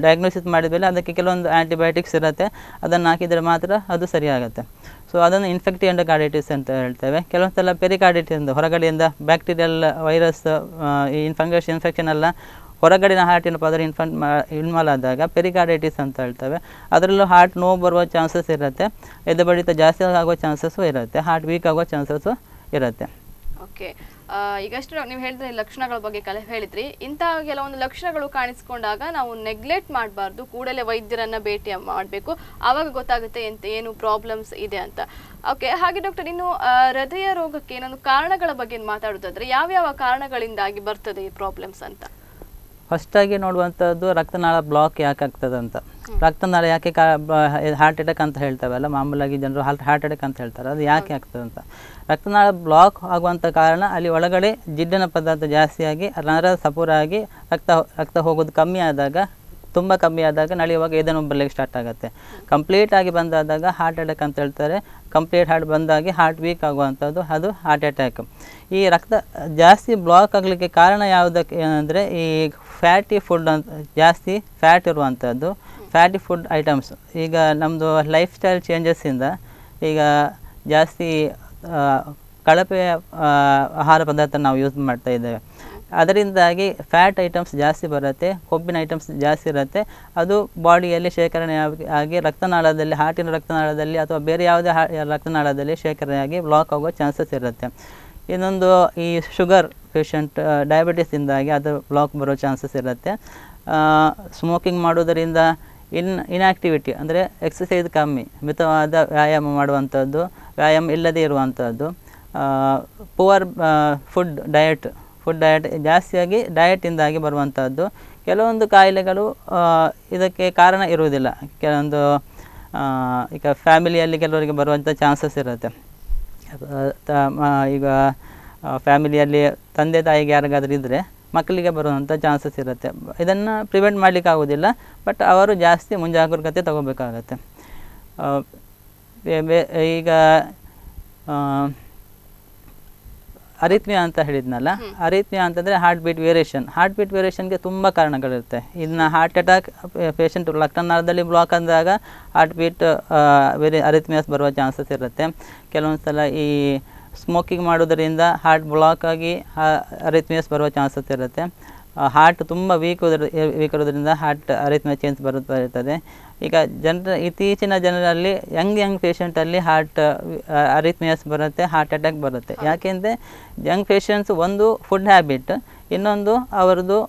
ಡಯಾಗ್ನೋಸಿಸ್ ಮಾಡಿದ ಮೇಲೆ ಅದಕ್ಕೆ ಕೆಲವೊಂದು ಆ್ಯಂಟಿಬಯೋಟಿಕ್ಸ್ ಇರುತ್ತೆ ಅದನ್ನು ಹಾಕಿದರೆ ಮಾತ್ರ ಅದು ಸರಿಯಾಗುತ್ತೆ ಸೊ ಅದನ್ನು ಇನ್ಫೆಕ್ಟಿವ್ ಎಂಡೋಕಾರ್ಡಿಟಿಸ್ ಅಂತ ಹೇಳ್ತೇವೆ ಕೆಲವೊಂದು ಸಲ ಪೆರಿಕಾರ್ಡಿಟಿಸ್ ಹೊರಗಡೆಯಿಂದ ಬ್ಯಾಕ್ಟೀರಿಯಲ್ ವೈರಸ್ ಈ ಫಂಗಸ್ ಇನ್ಫೆಕ್ಷನ್ ಎಲ್ಲ ಹೊರಗಡೆನ ಹಾರ್ಟಿನ ಪದರ ಇನ್ಫನ್ ಇನ್ವಾಲ್ ಆದಾಗ ಪೆರಿಕಾರ್ಡೈಟಿಸ್ ಅಂತ ಹೇಳ್ತವೆ ಅದರಲ್ಲೂ ಹಾರ್ಟ್ ನೋವು ಬರುವ ಚಾನ್ಸಸ್ ಇರುತ್ತೆ ಎದೆ ಬಡಿತ ಜಾಸ್ತಿ ಆಗೋ ಚಾನ್ಸಸ್ಸು ಇರುತ್ತೆ ಹಾರ್ಟ್ ವೀಕ್ ಆಗೋ ಚಾನ್ಸಸ್ಸು ಇರುತ್ತೆ ಓಕೆ ಈಗಷ್ಟು ನೀವು ಹೇಳಿದ್ರೆ ಲಕ್ಷಣಗಳ ಬಗ್ಗೆ ಕಲೆ ಹೇಳಿದ್ರಿ ಇಂತಹ ಕೆಲವೊಂದು ಲಕ್ಷಣಗಳು ಕಾಣಿಸ್ಕೊಂಡಾಗ ನಾವು ನೆಗ್ಲೆಕ್ಟ್ ಮಾಡಬಾರ್ದು ಕೂಡಲೇ ವೈದ್ಯರನ್ನ ಭೇಟಿ ಮಾಡಬೇಕು ಆವಾಗ ಗೊತ್ತಾಗುತ್ತೆ ಎಂತ ಏನು ಪ್ರಾಬ್ಲಮ್ಸ್ ಇದೆ ಅಂತ ಓಕೆ ಹಾಗೆ ಡಾಕ್ಟರ್ ಇನ್ನು ಹೃದಯ ರೋಗಕ್ಕೆ ಏನೊಂದು ಕಾರಣಗಳ ಬಗ್ಗೆ ಮಾತಾಡೋದಾದ್ರೆ ಯಾವ್ಯಾವ ಕಾರಣಗಳಿಂದಾಗಿ ಬರ್ತದೆ ಈ ಪ್ರಾಬ್ಲಮ್ಸ್ ಅಂತ ಫಸ್ಟಾಗಿ ನೋಡುವಂಥದ್ದು ರಕ್ತನಾಳ ಬ್ಲಾಕ್ ಯಾಕೆ ಆಗ್ತದೆ ಅಂತ ರಕ್ತನಾಳ ಯಾಕೆ ಕಾ ಹಾರ್ಟ್ ಅಟ್ಯಾಕ್ ಅಂತ ಹೇಳ್ತಾವಲ್ಲ ಮಾಮೂಲಾಗಿ ಜನರು ಹಾರ್ಟ್ ಹಾರ್ಟ್ ಅಟ್ಯಾಕ್ ಅಂತ ಹೇಳ್ತಾರೆ ಅದು ಯಾಕೆ ಆಗ್ತದೆ ಅಂತ ರಕ್ತನಾಳ ಬ್ಲಾಕ್ ಆಗುವಂಥ ಕಾರಣ ಅಲ್ಲಿ ಒಳಗಡೆ ಜಿಡ್ಡಿನ ಪದಾರ್ಥ ಜಾಸ್ತಿಯಾಗಿ ನರ ಸಪೂರಾಗಿ ರಕ್ತ ರಕ್ತ ಹೋಗೋದು ಕಮ್ಮಿ ಆದಾಗ ತುಂಬ ಕಮ್ಮಿ ಆದಾಗ ನಳಿಯುವಾಗ ಏದೇನೋ ಬರಲಿಕ್ಕೆ ಸ್ಟಾರ್ಟ್ ಆಗುತ್ತೆ ಕಂಪ್ಲೀಟ್ ಆಗಿ ಬಂದಾದಾಗ ಹಾರ್ಟ್ ಅಟ್ಯಾಕ್ ಅಂತ ಹೇಳ್ತಾರೆ ಕಂಪ್ಲೀಟ್ ಹಾರ್ಟ್ ಬಂದಾಗಿ ಹಾರ್ಟ್ ವೀಕ್ ಆಗುವಂಥದ್ದು ಅದು ಹಾರ್ಟ್ ಅಟ್ಯಾಕ್ ಈ ರಕ್ತ ಜಾಸ್ತಿ ಬ್ಲಾಕ್ ಆಗಲಿಕ್ಕೆ ಕಾರಣ ಯಾವುದಕ್ಕೆ ಏನಂದರೆ ಈ ಫ್ಯಾಟಿ ಫುಡ್ ಅಂತ ಜಾಸ್ತಿ ಫ್ಯಾಟ್ ಇರುವಂಥದ್ದು ಫ್ಯಾಟಿ ಫುಡ್ ಐಟಮ್ಸ್ ಈಗ ನಮ್ಮದು ಲೈಫ್ ಸ್ಟೈಲ್ ಚೇಂಜಸ್ಸಿಂದ ಈಗ ಜಾಸ್ತಿ ಕಳಪೆ ಆಹಾರ ಪದಾರ್ಥ ನಾವು ಯೂಸ್ ಮಾಡ್ತಾ ಇದ್ದೇವೆ ಅದರಿಂದಾಗಿ ಫ್ಯಾಟ್ ಐಟಮ್ಸ್ ಜಾಸ್ತಿ ಬರುತ್ತೆ ಕೊಬ್ಬಿನ ಐಟಮ್ಸ್ ಜಾಸ್ತಿ ಇರುತ್ತೆ ಅದು ಬಾಡಿಯಲ್ಲಿ ಶೇಖರಣೆ ಆಗಿ ರಕ್ತನಾಳದಲ್ಲಿ ಹಾರ್ಟಿನ ರಕ್ತನಾಳದಲ್ಲಿ ಅಥವಾ ಬೇರೆ ಯಾವುದೇ ರಕ್ತನಾಳದಲ್ಲಿ ಶೇಖರಣೆಯಾಗಿ ಬ್ಲಾಕ್ ಆಗೋ ಚಾನ್ಸಸ್ ಇರುತ್ತೆ ಇನ್ನೊಂದು ಈ ಶುಗರ್ ಪೇಷಂಟ್ ಡಯಾಬಿಟಿಸಿಂದಾಗಿ ಅದು ಬ್ಲಾಕ್ ಬರೋ ಚಾನ್ಸಸ್ ಇರುತ್ತೆ ಸ್ಮೋಕಿಂಗ್ ಮಾಡೋದರಿಂದ ಇನ್ ಇನ್ಆಕ್ಟಿವಿಟಿ ಅಂದರೆ ಎಕ್ಸಸೈಸ್ ಕಮ್ಮಿ ಮಿತವಾದ ವ್ಯಾಯಾಮ ಮಾಡುವಂಥದ್ದು ವ್ಯಾಯಾಮ ಇಲ್ಲದೇ ಇರುವಂಥದ್ದು poor food diet food diet ಜಾಸ್ತಿಯಾಗಿ ಡಯಟಿಂದಾಗಿ ಬರುವಂಥದ್ದು ಕೆಲವೊಂದು ಕಾಯಿಲೆಗಳು ಇದಕ್ಕೆ ಕಾರಣ ಇರುವುದಿಲ್ಲ ಕೆಲವೊಂದು ಈಗ ಫ್ಯಾಮಿಲಿಯಲ್ಲಿ ಕೆಲವರಿಗೆ ಬರುವಂಥ ಚಾನ್ಸಸ್ ಇರುತ್ತೆ ಈಗ ಫ್ಯಾಮಿಲಿಯಲ್ಲಿ ತಂದೆ ತಾಯಿಗೆ ಯಾರಿಗಾದ್ರೂ ಇದ್ದರೆ ಮಕ್ಕಳಿಗೆ ಬರುವಂಥ ಚಾನ್ಸಸ್ ಇರುತ್ತೆ ಇದನ್ನು ಪ್ರಿವೆಂಟ್ ಮಾಡಲಿಕ್ಕಾಗೋದಿಲ್ಲ ಬಟ್ ಅವರು ಜಾಸ್ತಿ ಮುಂಜಾಗ್ರತೆ ತಗೋಬೇಕಾಗತ್ತೆ ಈಗ ಅರಿತ್ಮಿಯಾ ಅಂತ ಹೇಳಿದ್ನಲ್ಲ ಅರಿತ್ಮಿಯಾ ಅಂತಂದರೆ heartbeat variation heartbeat ವೇರಿಯೇಷನ್ಗೆ ತುಂಬ ಕಾರಣಗಳಿರುತ್ತೆ ಇದನ್ನ ಹಾರ್ಟ್ ಅಟ್ಯಾಕ್ ಪೇಷಂಟ್ ರಕ್ತನಾಳದಲ್ಲಿ ಬ್ಲಾಕ್ ಅಂದಾಗ ಹಾರ್ಟ್ ಬೀಟ್ ವೇರಿ ಅರಿತ್ಮಿಯಾಸ್ ಬರುವ ಚಾನ್ಸಸ್ ಇರುತ್ತೆ ಕೆಲವೊಂದು ಸಲ ಈ ಸ್ಮೋಕಿಂಗ್ ಮಾಡೋದರಿಂದ ಹಾರ್ಟ್ ಬ್ಲಾಕ್ ಆಗಿ ಅರಿತ್ಮಿಯಾಸ್ ಬರುವ ಚಾನ್ಸಸ್ ಇರುತ್ತೆ ಹಾರ್ಟ್ ತುಂಬ ವೀಕ್ ವೀಕ್ ಇರೋದ್ರಿಂದ ಹಾರ್ಟ್ ಅರಿತ್ಮ ಚೇಂಜ್ ಬರುತ್ತೆ ಬರುತ್ತದೆ ಈಗ ಜನರ ಇತ್ತೀಚಿನ ಜನರಲ್ಲಿ ಯಂಗ್ ಯಂಗ್ ಪೇಷಂಟಲ್ಲಿ ಹಾರ್ಟ್ ಅರಿತ್ಮಿಯಸ್ ಬರುತ್ತೆ ಹಾರ್ಟ್ ಅಟ್ಯಾಕ್ ಬರುತ್ತೆ ಯಾಕೆಂದರೆ ಯಂಗ್ ಪೇಷಂಟ್ಸ್ ಒಂದು ಫುಡ್ ಹ್ಯಾಬಿಟ್ ಇನ್ನೊಂದು ಅವರದ್ದು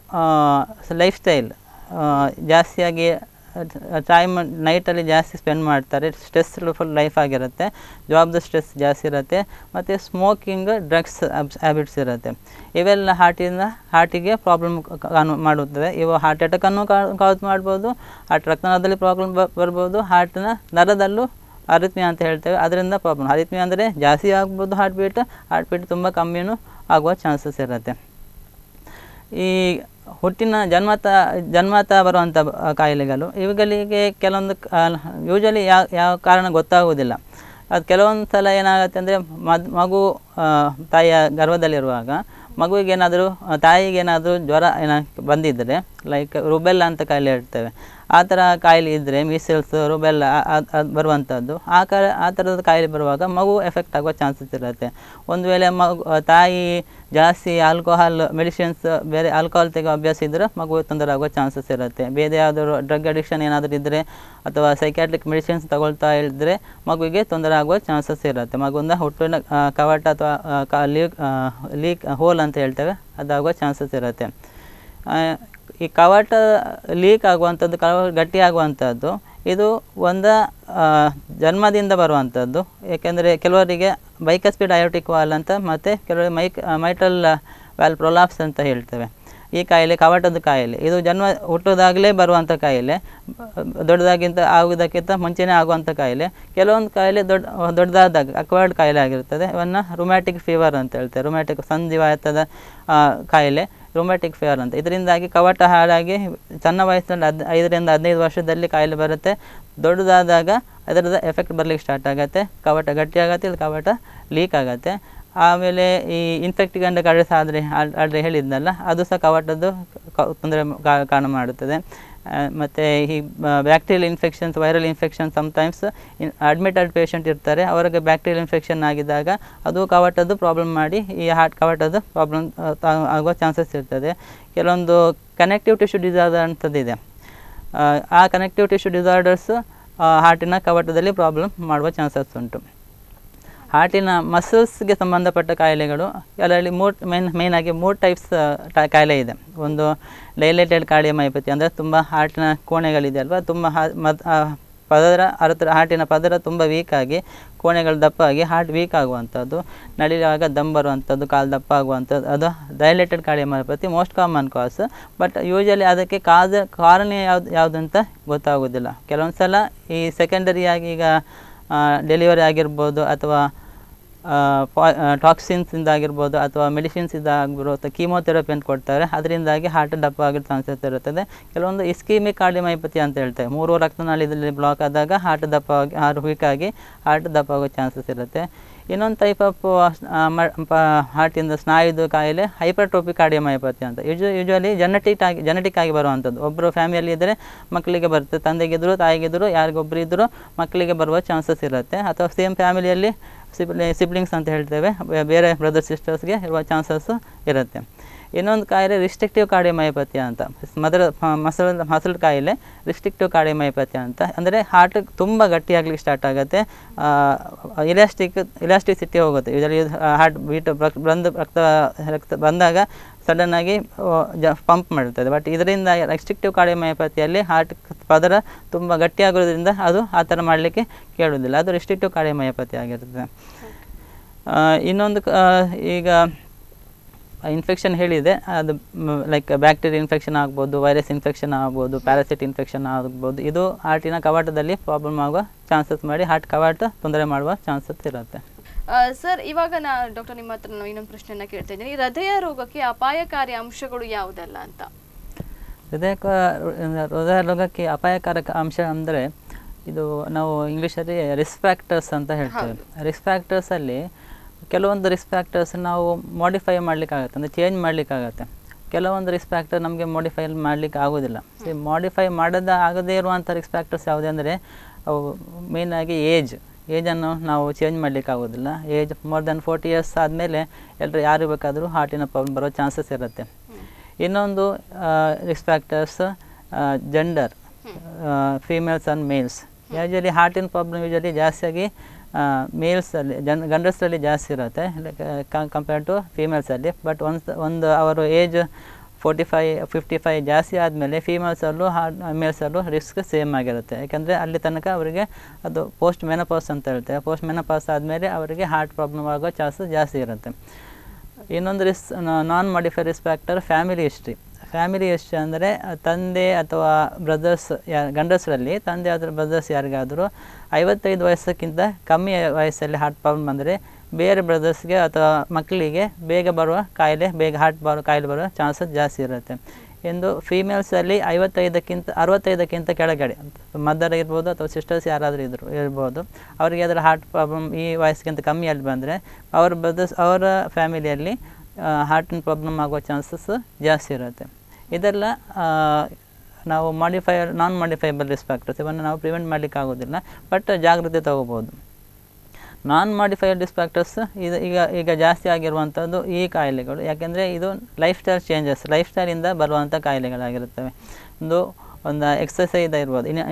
ಲೈಫ್ ಸ್ಟೈಲ್ ಜಾಸ್ತಿಯಾಗಿ ಟೈಮ್ ನೈಟಲ್ಲಿ ಜಾಸ್ತಿ ಸ್ಪೆಂಡ್ ಮಾಡ್ತಾರೆ ಸ್ಟ್ರೆಸ್ ಫುಲ್ ಲೈಫ್ ಆಗಿರುತ್ತೆ ಜಾಬ್ದು ಸ್ಟ್ರೆಸ್ ಜಾಸ್ತಿ ಇರುತ್ತೆ ಮತ್ತು ಸ್ಮೋಕಿಂಗ್ ಡ್ರಗ್ಸ್ ಹ್ಯಾಬಿಟ್ಸ್ ಇರುತ್ತೆ ಇವೆಲ್ಲ ಹಾರ್ಟಿಂದ ಹಾರ್ಟಿಗೆ ಪ್ರಾಬ್ಲಮ್ ಕಾನು ಮಾಡುತ್ತದೆ ಇವು ಹಾರ್ಟ್ ಅಟ್ಯಾಕನ್ನು ಕಾಸ್ ಮಾಡ್ಬೋದು ಹಾರ್ಟ್ ರಕ್ತನದಲ್ಲಿ ಪ್ರಾಬ್ಲಮ್ ಬರ್ಬೋದು ಹಾರ್ಟ್ನ ನರದಲ್ಲೂ ಅರಿತ್ಮಿ ಅಂತ ಹೇಳ್ತೇವೆ ಅದರಿಂದ ಪ್ರಾಬ್ಲಮ್ ಅರಿತ್ಮಿ ಅಂದರೆ ಜಾಸ್ತಿ ಆಗ್ಬೋದು ಹಾರ್ಟ್ ಬೀಟ್ ಹಾರ್ಟ್ ಬೀಟ್ ತುಂಬ ಕಮ್ಮಿನೂ ಆಗುವ ಚಾನ್ಸಸ್ ಇರುತ್ತೆ ಈ ಹುಟ್ಟಿನ ಜನ್ಮತ ಜನ್ಮತ ಬರುವಂಥ ಕಾಯಿಲೆಗಳು ಇವುಗಳಿಗೆ ಕೆಲವೊಂದು ಯೂಶಲಿ ಯಾವ ಯಾವ ಕಾರಣ ಗೊತ್ತಾಗುವುದಿಲ್ಲ ಅದು ಕೆಲವೊಂದು ಸಲ ಏನಾಗುತ್ತೆ ಅಂದರೆ ಮದ್ ಮಗು ತಾಯಿಯ ಗರ್ಭದಲ್ಲಿರುವಾಗ ಮಗುವಿಗೇನಾದರೂ ತಾಯಿಗೇನಾದರೂ ಜ್ವರ ಏನ ಬಂದಿದ್ದರೆ ಲೈಕ್ ರುಬೆಲ್ಲ ಅಂತ ಕಾಯಿಲೆ ಇರ್ತೇವೆ ಆ ಥರ ಕಾಯಿಲೆ ಇದ್ದರೆ ಮೀಸಲ್ಸ್ ಬೆಲ್ಲ ಅದು ಬರುವಂಥದ್ದು ಆ ಕ ಆ ಥರದ ಕಾಯಿಲೆ ಬರುವಾಗ ಮಗು ಎಫೆಕ್ಟ್ ಆಗುವ ಚಾನ್ಸಸ್ ಇರುತ್ತೆ ಒಂದು ವೇಳೆ ಮಗು ತಾಯಿ ಜಾಸ್ತಿ ಆಲ್ಕೋಹಾಲ್ ಮೆಡಿಸಿನ್ಸ್ ಬೇರೆ ಆಲ್ಕೋಹಾಲ್ ತೆಗೋ ಅಭ್ಯಾಸ ಇದ್ದರೆ ಮಗು ತೊಂದರೆ ಆಗುವ ಚಾನ್ಸಸ್ ಇರುತ್ತೆ ಬೇರೆ ಯಾವುದಾದ್ರು ಡ್ರಗ್ ಅಡಿಕ್ಷನ್ ಏನಾದರೂ ಇದ್ದರೆ ಅಥವಾ ಸೈಕ್ಯಾಟ್ರಿಕ್ ಮೆಡಿಸಿನ್ಸ್ ತಗೊಳ್ತಾ ಇದ್ದರೆ ಮಗುವಿಗೆ ತೊಂದರೆ ಆಗುವ ಚಾನ್ಸಸ್ ಇರುತ್ತೆ ಮಗುವಿಂದ ಹುಟ್ಟಿನ ಕವಾಟ ಅಥವಾ ಲೀಕ್ ಲೀಕ್ ಹೋಲ್ ಅಂತ ಹೇಳ್ತೇವೆ ಅದಾಗುವ ಚಾನ್ಸಸ್ ಇರುತ್ತೆ ಈ ಕವಾಟ ಲೀಕ್ ಆಗುವಂಥದ್ದು ಕವಾಟ ಗಟ್ಟಿ ಆಗುವಂಥದ್ದು ಇದು ಒಂದ ಜನ್ಮದಿಂದ ಬರುವಂಥದ್ದು ಏಕೆಂದರೆ ಕೆಲವರಿಗೆ ಬೈಕ ಸ್ಪೀಡ್ ಅಯೋಟಿಕ್ ವಾಲ್ ಅಂತ ಮತ್ತು ಕೆಲವರಿಗೆ ಮೈಕ್ ಮೈಟಲ್ ವ್ಯಾಲ್ ಪ್ರೊಲಾಪ್ಸ್ ಅಂತ ಹೇಳ್ತೇವೆ ಈ ಕಾಯಿಲೆ ಕವಾಟದ ಕಾಯಿಲೆ ಇದು ಜನ್ಮ ಹುಟ್ಟೋದಾಗಲೇ ಬರುವಂಥ ಕಾಯಿಲೆ ದೊಡ್ಡದಾಗಿಂತ ಆಗುವುದಕ್ಕಿಂತ ಮುಂಚೆನೇ ಆಗುವಂಥ ಕಾಯಿಲೆ ಕೆಲವೊಂದು ಕಾಯಿಲೆ ದೊಡ್ಡ ದೊಡ್ಡದಾದಾಗ ಅಕ್ವರ್ಡ್ ಕಾಯಿಲೆ ಆಗಿರ್ತದೆ ಇವನ್ನು ರೊಮ್ಯಾಟಿಕ್ ಫೀವರ್ ಅಂತ ಹೇಳ್ತಾರೆ ರೊಮ್ಯಾಟಿಕ್ ಸಂಧಿವಾತದ ಕಾಯಿಲೆ ರೊಮ್ಯಾಟಿಕ್ ಫೇವರ್ ಅಂತ ಇದರಿಂದಾಗಿ ಕವಟ ಹಾಳಾಗಿ ಸಣ್ಣ ವಯಸ್ಸಿನಲ್ಲಿ ಹದ್ ಐದರಿಂದ ಹದಿನೈದು ವರ್ಷದಲ್ಲಿ ಕಾಯಿಲೆ ಬರುತ್ತೆ ದೊಡ್ಡದಾದಾಗ ಅದರದ ಎಫೆಕ್ಟ್ ಬರಲಿಕ್ಕೆ ಸ್ಟಾರ್ಟ್ ಆಗುತ್ತೆ ಕವಟ ಗಟ್ಟಿ ಆಗುತ್ತೆ ಇಲ್ಲಿ ಕವಟ ಲೀಕ್ ಆಗುತ್ತೆ ಆಮೇಲೆ ಈ ಇನ್ಫೆಕ್ಟ್ ಗಂಡ ಕಡಸ್ ಆದರೆ ಹೇಳಿದ್ನಲ್ಲ ಅದು ಸಹ ಕವಾಟದ್ದು ತೊಂದರೆ ಕಾರಣ ಮಾಡುತ್ತದೆ ಮತ್ತು ಈ bacterial infections viral infection sometimes in admitted patient ಇರ್ತಾರೆ ಅವರಿಗೆ ಬ್ಯಾಕ್ಟೀರಿಯಲ್ ಇನ್ಫೆಕ್ಷನ್ ಆಗಿದ್ದಾಗ ಅದು ಕವಟದ್ದು ಪ್ರಾಬ್ಲಮ್ ಮಾಡಿ ಈ ಹಾರ್ಟ್ ಕವಟದ್ದು ಪ್ರಾಬ್ಲಮ್ ಆಗುವ ಚಾನ್ಸಸ್ ಇರ್ತದೆ ಕೆಲವೊಂದು ಕನೆಕ್ಟಿವ್ ಟಿಶ್ಯೂ ಡಿಸಾರ್ಡರ್ ಇದೆ ಆ ಕನೆಕ್ಟಿವ್ ಟಿಶ್ಯೂ ಡಿಸಾರ್ಡರ್ಸ್ ಹಾರ್ಟಿನ ಕವಟದಲ್ಲಿ ಪ್ರಾಬ್ಲಮ್ ಮಾಡುವ ಚಾನ್ಸಸ್ ಉಂಟು ಹಾರ್ಟಿನ ಮಸಲ್ಸ್ಗೆ ಸಂಬಂಧಪಟ್ಟ ಕಾಯಿಲೆಗಳು ಅದರಲ್ಲಿ ಮೂರು ಮೇನ್ ಆಗಿ ಮೂರು ಟೈಪ್ಸ್ ಕಾಯಿಲೆ ಇದೆ ಒಂದು ಡೈಲೇಟೆಡ್ ಕಾರ್ಡಿಯಮಯೋಪತಿ ಅಂದರೆ ತುಂಬ ಹಾರ್ಟಿನ ಕೋಣೆಗಳಿದೆ ಅಲ್ವಾ ತುಂಬ ಪದರ ಹರತ್ರ ಹಾರ್ಟಿನ ಪದರ ತುಂಬ ವೀಕ್ ಆಗಿ ಕೋಣೆಗಳು ದಪ್ಪ ಆಗಿ ಹಾರ್ಟ್ ವೀಕ್ ಆಗುವಂಥದ್ದು ನಡಿಯುವಾಗ ದಮ್ ಬರುವಂಥದ್ದು ಕಾಲು ದಪ್ಪ ಆಗುವಂಥದ್ದು ಅದು dilated cardiomyopathy most common cause but usually ಅದಕ್ಕೆ ಕಾದ ಕಾರಣ ಯಾವ್ದು ಯಾವುದಂತ ಗೊತ್ತಾಗೋದಿಲ್ಲ ಕೆಲವೊಂದು ಸಲ ಈ ಸೆಕೆಂಡರಿಯಾಗಿ ಈಗ ಡೆಲಿವರಿ ಆಗಿರ್ಬೋದು ಅಥವಾ ಟಾಕ್ಸಿನ್ಸಿಂದ ಆಗಿರ್ಬೋದು ಅಥವಾ ಮೆಡಿಸಿನ್ಸಿಂದ ಅಥವಾ ಕೀಮೋಥೆರಪಿ ಅಂತ ಕೊಡ್ತಾರೆ ಅದರಿಂದಾಗಿ ಹಾರ್ಟ್ ದಪ್ಪ ಆಗಿರೋ ಚಾನ್ಸಸ್ ಇರುತ್ತದೆ ಕೆಲವೊಂದು ಇಸ್ಕೀಮಿ ಕಾರ್ಡಿಮೈಪತಿ ಅಂತ ಹೇಳ್ತಾರೆ ಮೂರು ರಕ್ತನಾಳದಲ್ಲಿ ಬ್ಲಾಕ್ ಆದಾಗ ಹಾರ್ಟ್ ದಪ್ಪ ಆಗಿ ಹಾರ್ಟ್ ವೀಕ್ ಆಗಿ ಹಾರ್ಟ್ ದಪ್ಪ ಆಗೋ ಚಾನ್ಸಸ್ ಇರುತ್ತೆ ಇನ್ನೊಂದು ಟೈಪ್ ಆಫ್ ಹಾರ್ಟಿಂದ ಸ್ನಾಯುದು ಕಾಯಿಲೆ ಹೈಪರ್ಟ್ರೋಪಿಕ್ ಕಾರ್ಡಿಯೋಮಯೋಪತಿ ಅಂತ ಯೂಜು ಯೂಶ್ವಲಿ ಜನಟಿಕ್ ಆಗಿ ಜೆನೆಟಿಕ್ ಆಗಿ ಬರುವಂಥದ್ದು ಒಬ್ಬರು ಫ್ಯಾಮಿಲಿ ಇದ್ದರೆ ಮಕ್ಕಳಿಗೆ ಬರುತ್ತೆ ತಂದೆಗಿದ್ರು ತಾಯಿಗಿದ್ರು ಯಾರಿಗೊಬ್ಬರು ಇದ್ದರೂ ಮಕ್ಕಳಿಗೆ ಬರುವ ಚಾನ್ಸಸ್ ಇರುತ್ತೆ ಅಥವಾ ಸೇಮ್ ಫ್ಯಾಮಿಲಿಯಲ್ಲಿ ಸಿಬ್ಲಿ ಸಿಬ್ಲಿಂಗ್ಸ್ ಅಂತ ಹೇಳ್ತೇವೆ ಬೇರೆ ಬ್ರದರ್ ಸಿಸ್ಟರ್ಸ್ಗೆ ಇರುವ ಚಾನ್ಸಸ್ಸು ಇರುತ್ತೆ ಇನ್ನೊಂದು ಕಾಯಿಲೆ ರಿಸ್ಟ್ರಿಕ್ಟಿವ್ ಕಾರ್ಡಿಯಮಯೋಪತ್ಯ ಅಂತ ಮದರ ಮಸಲ್ ಮಸಲ್ ಕಾಯಿಲೆ ರಿಸ್ಟ್ರಿಕ್ಟಿವ್ ಕಾರ್ಡಿಯಮಯೋಪತ್ಯ ಅಂತ ಅಂದರೆ ಹಾರ್ಟ್ ತುಂಬ ಗಟ್ಟಿಯಾಗ್ಲಿಕ್ಕೆ ಸ್ಟಾರ್ಟ್ ಆಗುತ್ತೆ ಇಲಾಸ್ಟಿಕ್ ಇಲಾಸ್ಟಿಸಿಟಿ ಹೋಗುತ್ತೆ ಇದರಲ್ಲಿ ಹಾರ್ಟ್ ಬೀಟ್ ಬಂದು ರಕ್ತ ರಕ್ತ ಬಂದಾಗ ಸಡನ್ನಾಗಿ ಜ ಪಂಪ್ ಮಾಡುತ್ತದೆ ಬಟ್ ಇದರಿಂದ ರೆಸ್ಟ್ರಿಕ್ಟಿವ್ ಕಾರ್ಡಿಯಮಯೋಪತಿಯಲ್ಲಿ ಹಾರ್ಟ್ ಪದರ ತುಂಬ ಗಟ್ಟಿಯಾಗೋದ್ರಿಂದ ಅದು ಆ ಥರ ಮಾಡಲಿಕ್ಕೆ ಕೇಳುವುದಿಲ್ಲ ಅದು ರೆಸ್ಟ್ರಿಕ್ಟಿವ್ ಕಾರ್ಡಿಯಮಯೋಪತಿ ಆಗಿರ್ತದೆ ಇನ್ನೊಂದು ಈಗ ಇನ್ಫೆಕ್ಷನ್ ಹೇಳಿದೆ ಅದು ಲೈಕ್ ಬ್ಯಾಕ್ಟೀರಿಯಾ ಇನ್ಫೆಕ್ಷನ್ ಆಗ್ಬೋದು ವೈರಸ್ ಇನ್ಫೆಕ್ಷನ್ ಆಗ್ಬೋದು ಪ್ಯಾರಾಸಿಟ್ ಇನ್ಫೆಕ್ಷನ್ ಆಗ್ಬೋದು ಇದು ಹಾರ್ಟಿನ ಕವಾಟದಲ್ಲಿ ಪ್ರಾಬ್ಲಮ್ ಆಗುವ ಚಾನ್ಸಸ್ ಮಾಡಿ ಹಾರ್ಟ್ ಕವಾಟ ತೊಂದರೆ ಮಾಡುವ ಚಾನ್ಸಸ್ ಇರುತ್ತೆ ಸರ್ ಇವಾಗ ನಾ ಡಾಕ್ಟರ್ ನಿಮ್ಮ ಹತ್ರ ಇನ್ನೊಂದು ಪ್ರಶ್ನೆಯನ್ನು ಕೇಳ್ತಾ ಇದ್ದೀನಿ ಹೃದಯ ರೋಗಕ್ಕೆ ಅಪಾಯಕಾರಿ ಅಂಶಗಳು ಯಾವುದಲ್ಲ ಅಂತ ಹೃದಯ ಹೃದಯ ರೋಗಕ್ಕೆ ಅಪಾಯಕಾರಕ ಅಂಶ ಅಂದರೆ ಇದು ನಾವು ಇಂಗ್ಲೀಷಲ್ಲಿ ರಿಸ್ಕ್ ಫ್ಯಾಕ್ಟರ್ಸ್ ಅಂತ ಹೇಳ್ತೇವೆ ರಿಸ್ಕ್ ಅಲ್ಲಿ ಕೆಲವೊಂದು ರಿಸ್ಕ್ ಫ್ಯಾಕ್ಟರ್ಸ್ ನಾವು ಮಾಡಿಫೈ ಮಾಡಲಿಕ್ಕಾಗತ್ತೆ ಅಂದರೆ ಚೇಂಜ್ ಮಾಡಲಿಕ್ಕಾಗತ್ತೆ ಕೆಲವೊಂದು ರಿಸ್ಕ್ ಫ್ಯಾಕ್ಟರ್ ನಮಗೆ ಮಾಡಿಫೈ ಮಾಡಲಿಕ್ಕೆ ಆಗೋದಿಲ್ಲ ಮಾಡಿಫೈ ಮಾಡದ ಆಗದೇ ಇರುವಂಥ ರಿಸ್ಕ್ ಫ್ಯಾಕ್ಟರ್ಸ್ ಯಾವುದೇ ಅಂದರೆ ಅವು ಮೇಯ್ನಾಗಿ ಏಜ್ ಏಜನ್ನು ನಾವು ಚೇಂಜ್ ಆಗೋದಿಲ್ಲ age more than forty years ಆದಮೇಲೆ ಎಲ್ಲರೂ ಯಾರು ಬೇಕಾದರೂ ಹಾರ್ಟಿನ ಪ್ರಾಬ್ಲಮ್ ಬರೋ ಚಾನ್ಸಸ್ ಇರುತ್ತೆ ಇನ್ನೊಂದು risk factors gender females and males usually ಹಾರ್ಟಿನ ಪ್ರಾಬ್ಲಮ್ ಯೂಶಲಿ ಜಾಸ್ತಿಯಾಗಿ ಮೇಲ್ಸಲ್ಲಿ ಜನ ಜನ್ ಗಂಡಸರಲ್ಲಿ ಜಾಸ್ತಿ ಇರುತ್ತೆ ಕಂಪೇರ್ಡ್ ಕಂಪೇರ್ ಟು ಫೀಮೇಲ್ಸಲ್ಲಿ ಬಟ್ ಒಂದು ಒಂದು ಅವರು age forty five fifty five ಜಾಸ್ತಿ ಆದಮೇಲೆ ಫೀಮೇಲ್ಸಲ್ಲೂ ಹಾರ್ಟ್ ಮೇಲ್ಸಲ್ಲೂ ರಿಸ್ಕ್ ಸೇಮ್ ಆಗಿರುತ್ತೆ ಯಾಕೆಂದರೆ ಅಲ್ಲಿ ತನಕ ಅವರಿಗೆ ಅದು ಪೋಸ್ಟ್ ಮೆನಪಾಸ್ ಅಂತ ಹೇಳ್ತೇವೆ ಪೋಸ್ಟ್ ಮೆನಪಾಸ್ ಆದಮೇಲೆ ಅವರಿಗೆ ಹಾರ್ಟ್ ಪ್ರಾಬ್ಲಮ್ ಆಗೋ ಚಾನ್ಸಸ್ ಜಾಸ್ತಿ ಇರುತ್ತೆ ಇನ್ನೊಂದು risk non modify risk factor family history family ಎಷ್ಟು ಅಂದರೆ ತಂದೆ ಅಥವಾ ಬ್ರದರ್ಸ್ ಯಾ ಗಂಡಸರಲ್ಲಿ ತಂದೆ ಅಥವಾ ಬ್ರದರ್ಸ್ ಯಾರಿಗಾದರೂ ಐವತ್ತೈದು ವಯಸ್ಸಕ್ಕಿಂತ ಕಮ್ಮಿ ವಯಸ್ಸಲ್ಲಿ ಹಾರ್ಟ್ ಪ್ರಾಬ್ಲಮ್ ಬಂದರೆ ಬೇರೆ ಬ್ರದರ್ಸ್ಗೆ ಅಥವಾ ಮಕ್ಕಳಿಗೆ ಬೇಗ ಬರುವ ಕಾಯಿಲೆ ಬೇಗ ಹಾರ್ಟ್ ಬರೋ ಕಾಯಿಲೆ ಬರುವ ಚಾನ್ಸಸ್ ಜಾಸ್ತಿ ಇರುತ್ತೆ ಎಂದು ಫೀಮೇಲ್ಸಲ್ಲಿ ಐವತ್ತೈದಕ್ಕಿಂತ ಅರವತ್ತೈದಕ್ಕಿಂತ ಕೆಳಗಡೆ ಮದರ್ ಇರ್ಬೋದು ಅಥವಾ ಸಿಸ್ಟರ್ಸ್ ಯಾರಾದರೂ ಇದ್ರು ಇರ್ಬೋದು ಅವರಿಗೆ ಅದರ ಹಾರ್ಟ್ ಪ್ರಾಬ್ಲಮ್ ಈ ವಯಸ್ಸಿಗಿಂತ ಕಮ್ಮಿಯಲ್ಲಿ ಬಂದರೆ ಅವ್ರ ಬ್ರದರ್ಸ್ ಅವರ ಫ್ಯಾಮಿಲಿಯಲ್ಲಿ ಹಾರ್ಟಿನ ಪ್ರಾಬ್ಲಮ್ ಆಗೋ ಚಾನ್ಸಸ್ ಜಾಸ್ತಿ ಇರುತ್ತೆ ಇದೆಲ್ಲ ನಾವು modify non modifiable risk factors ಇವನ್ನು ನಾವು ಪ್ರಿವೆಂಟ್ ಮಾಡಲಿಕ್ಕೆ ಆಗೋದಿಲ್ಲ ಬಟ್ ಜಾಗ್ರತೆ ತಗೋಬೋದು ನಾನ್ ಮಾಡಿಫೈಡ್ ರಿಸ್ಕ್ ಫ್ಯಾಕ್ಟರ್ಸ್ ಇದು ಈಗ ಈಗ ಜಾಸ್ತಿ ಆಗಿರುವಂಥದ್ದು ಈ ಕಾಯಿಲೆಗಳು ಯಾಕೆಂದರೆ ಇದು ಲೈಫ್ ಸ್ಟೈಲ್ ಚೇಂಜಸ್ ಲೈಫ್ ಸ್ಟೈಲಿಂದ ಬರುವಂಥ ಕಾಯಿಲೆಗಳಾಗಿರುತ್ತವೆ ಒಂದು ಒಂದು ಎಕ್ಸಸೈಸ್ ಇರ್ಬೋದು ಇನ್ನು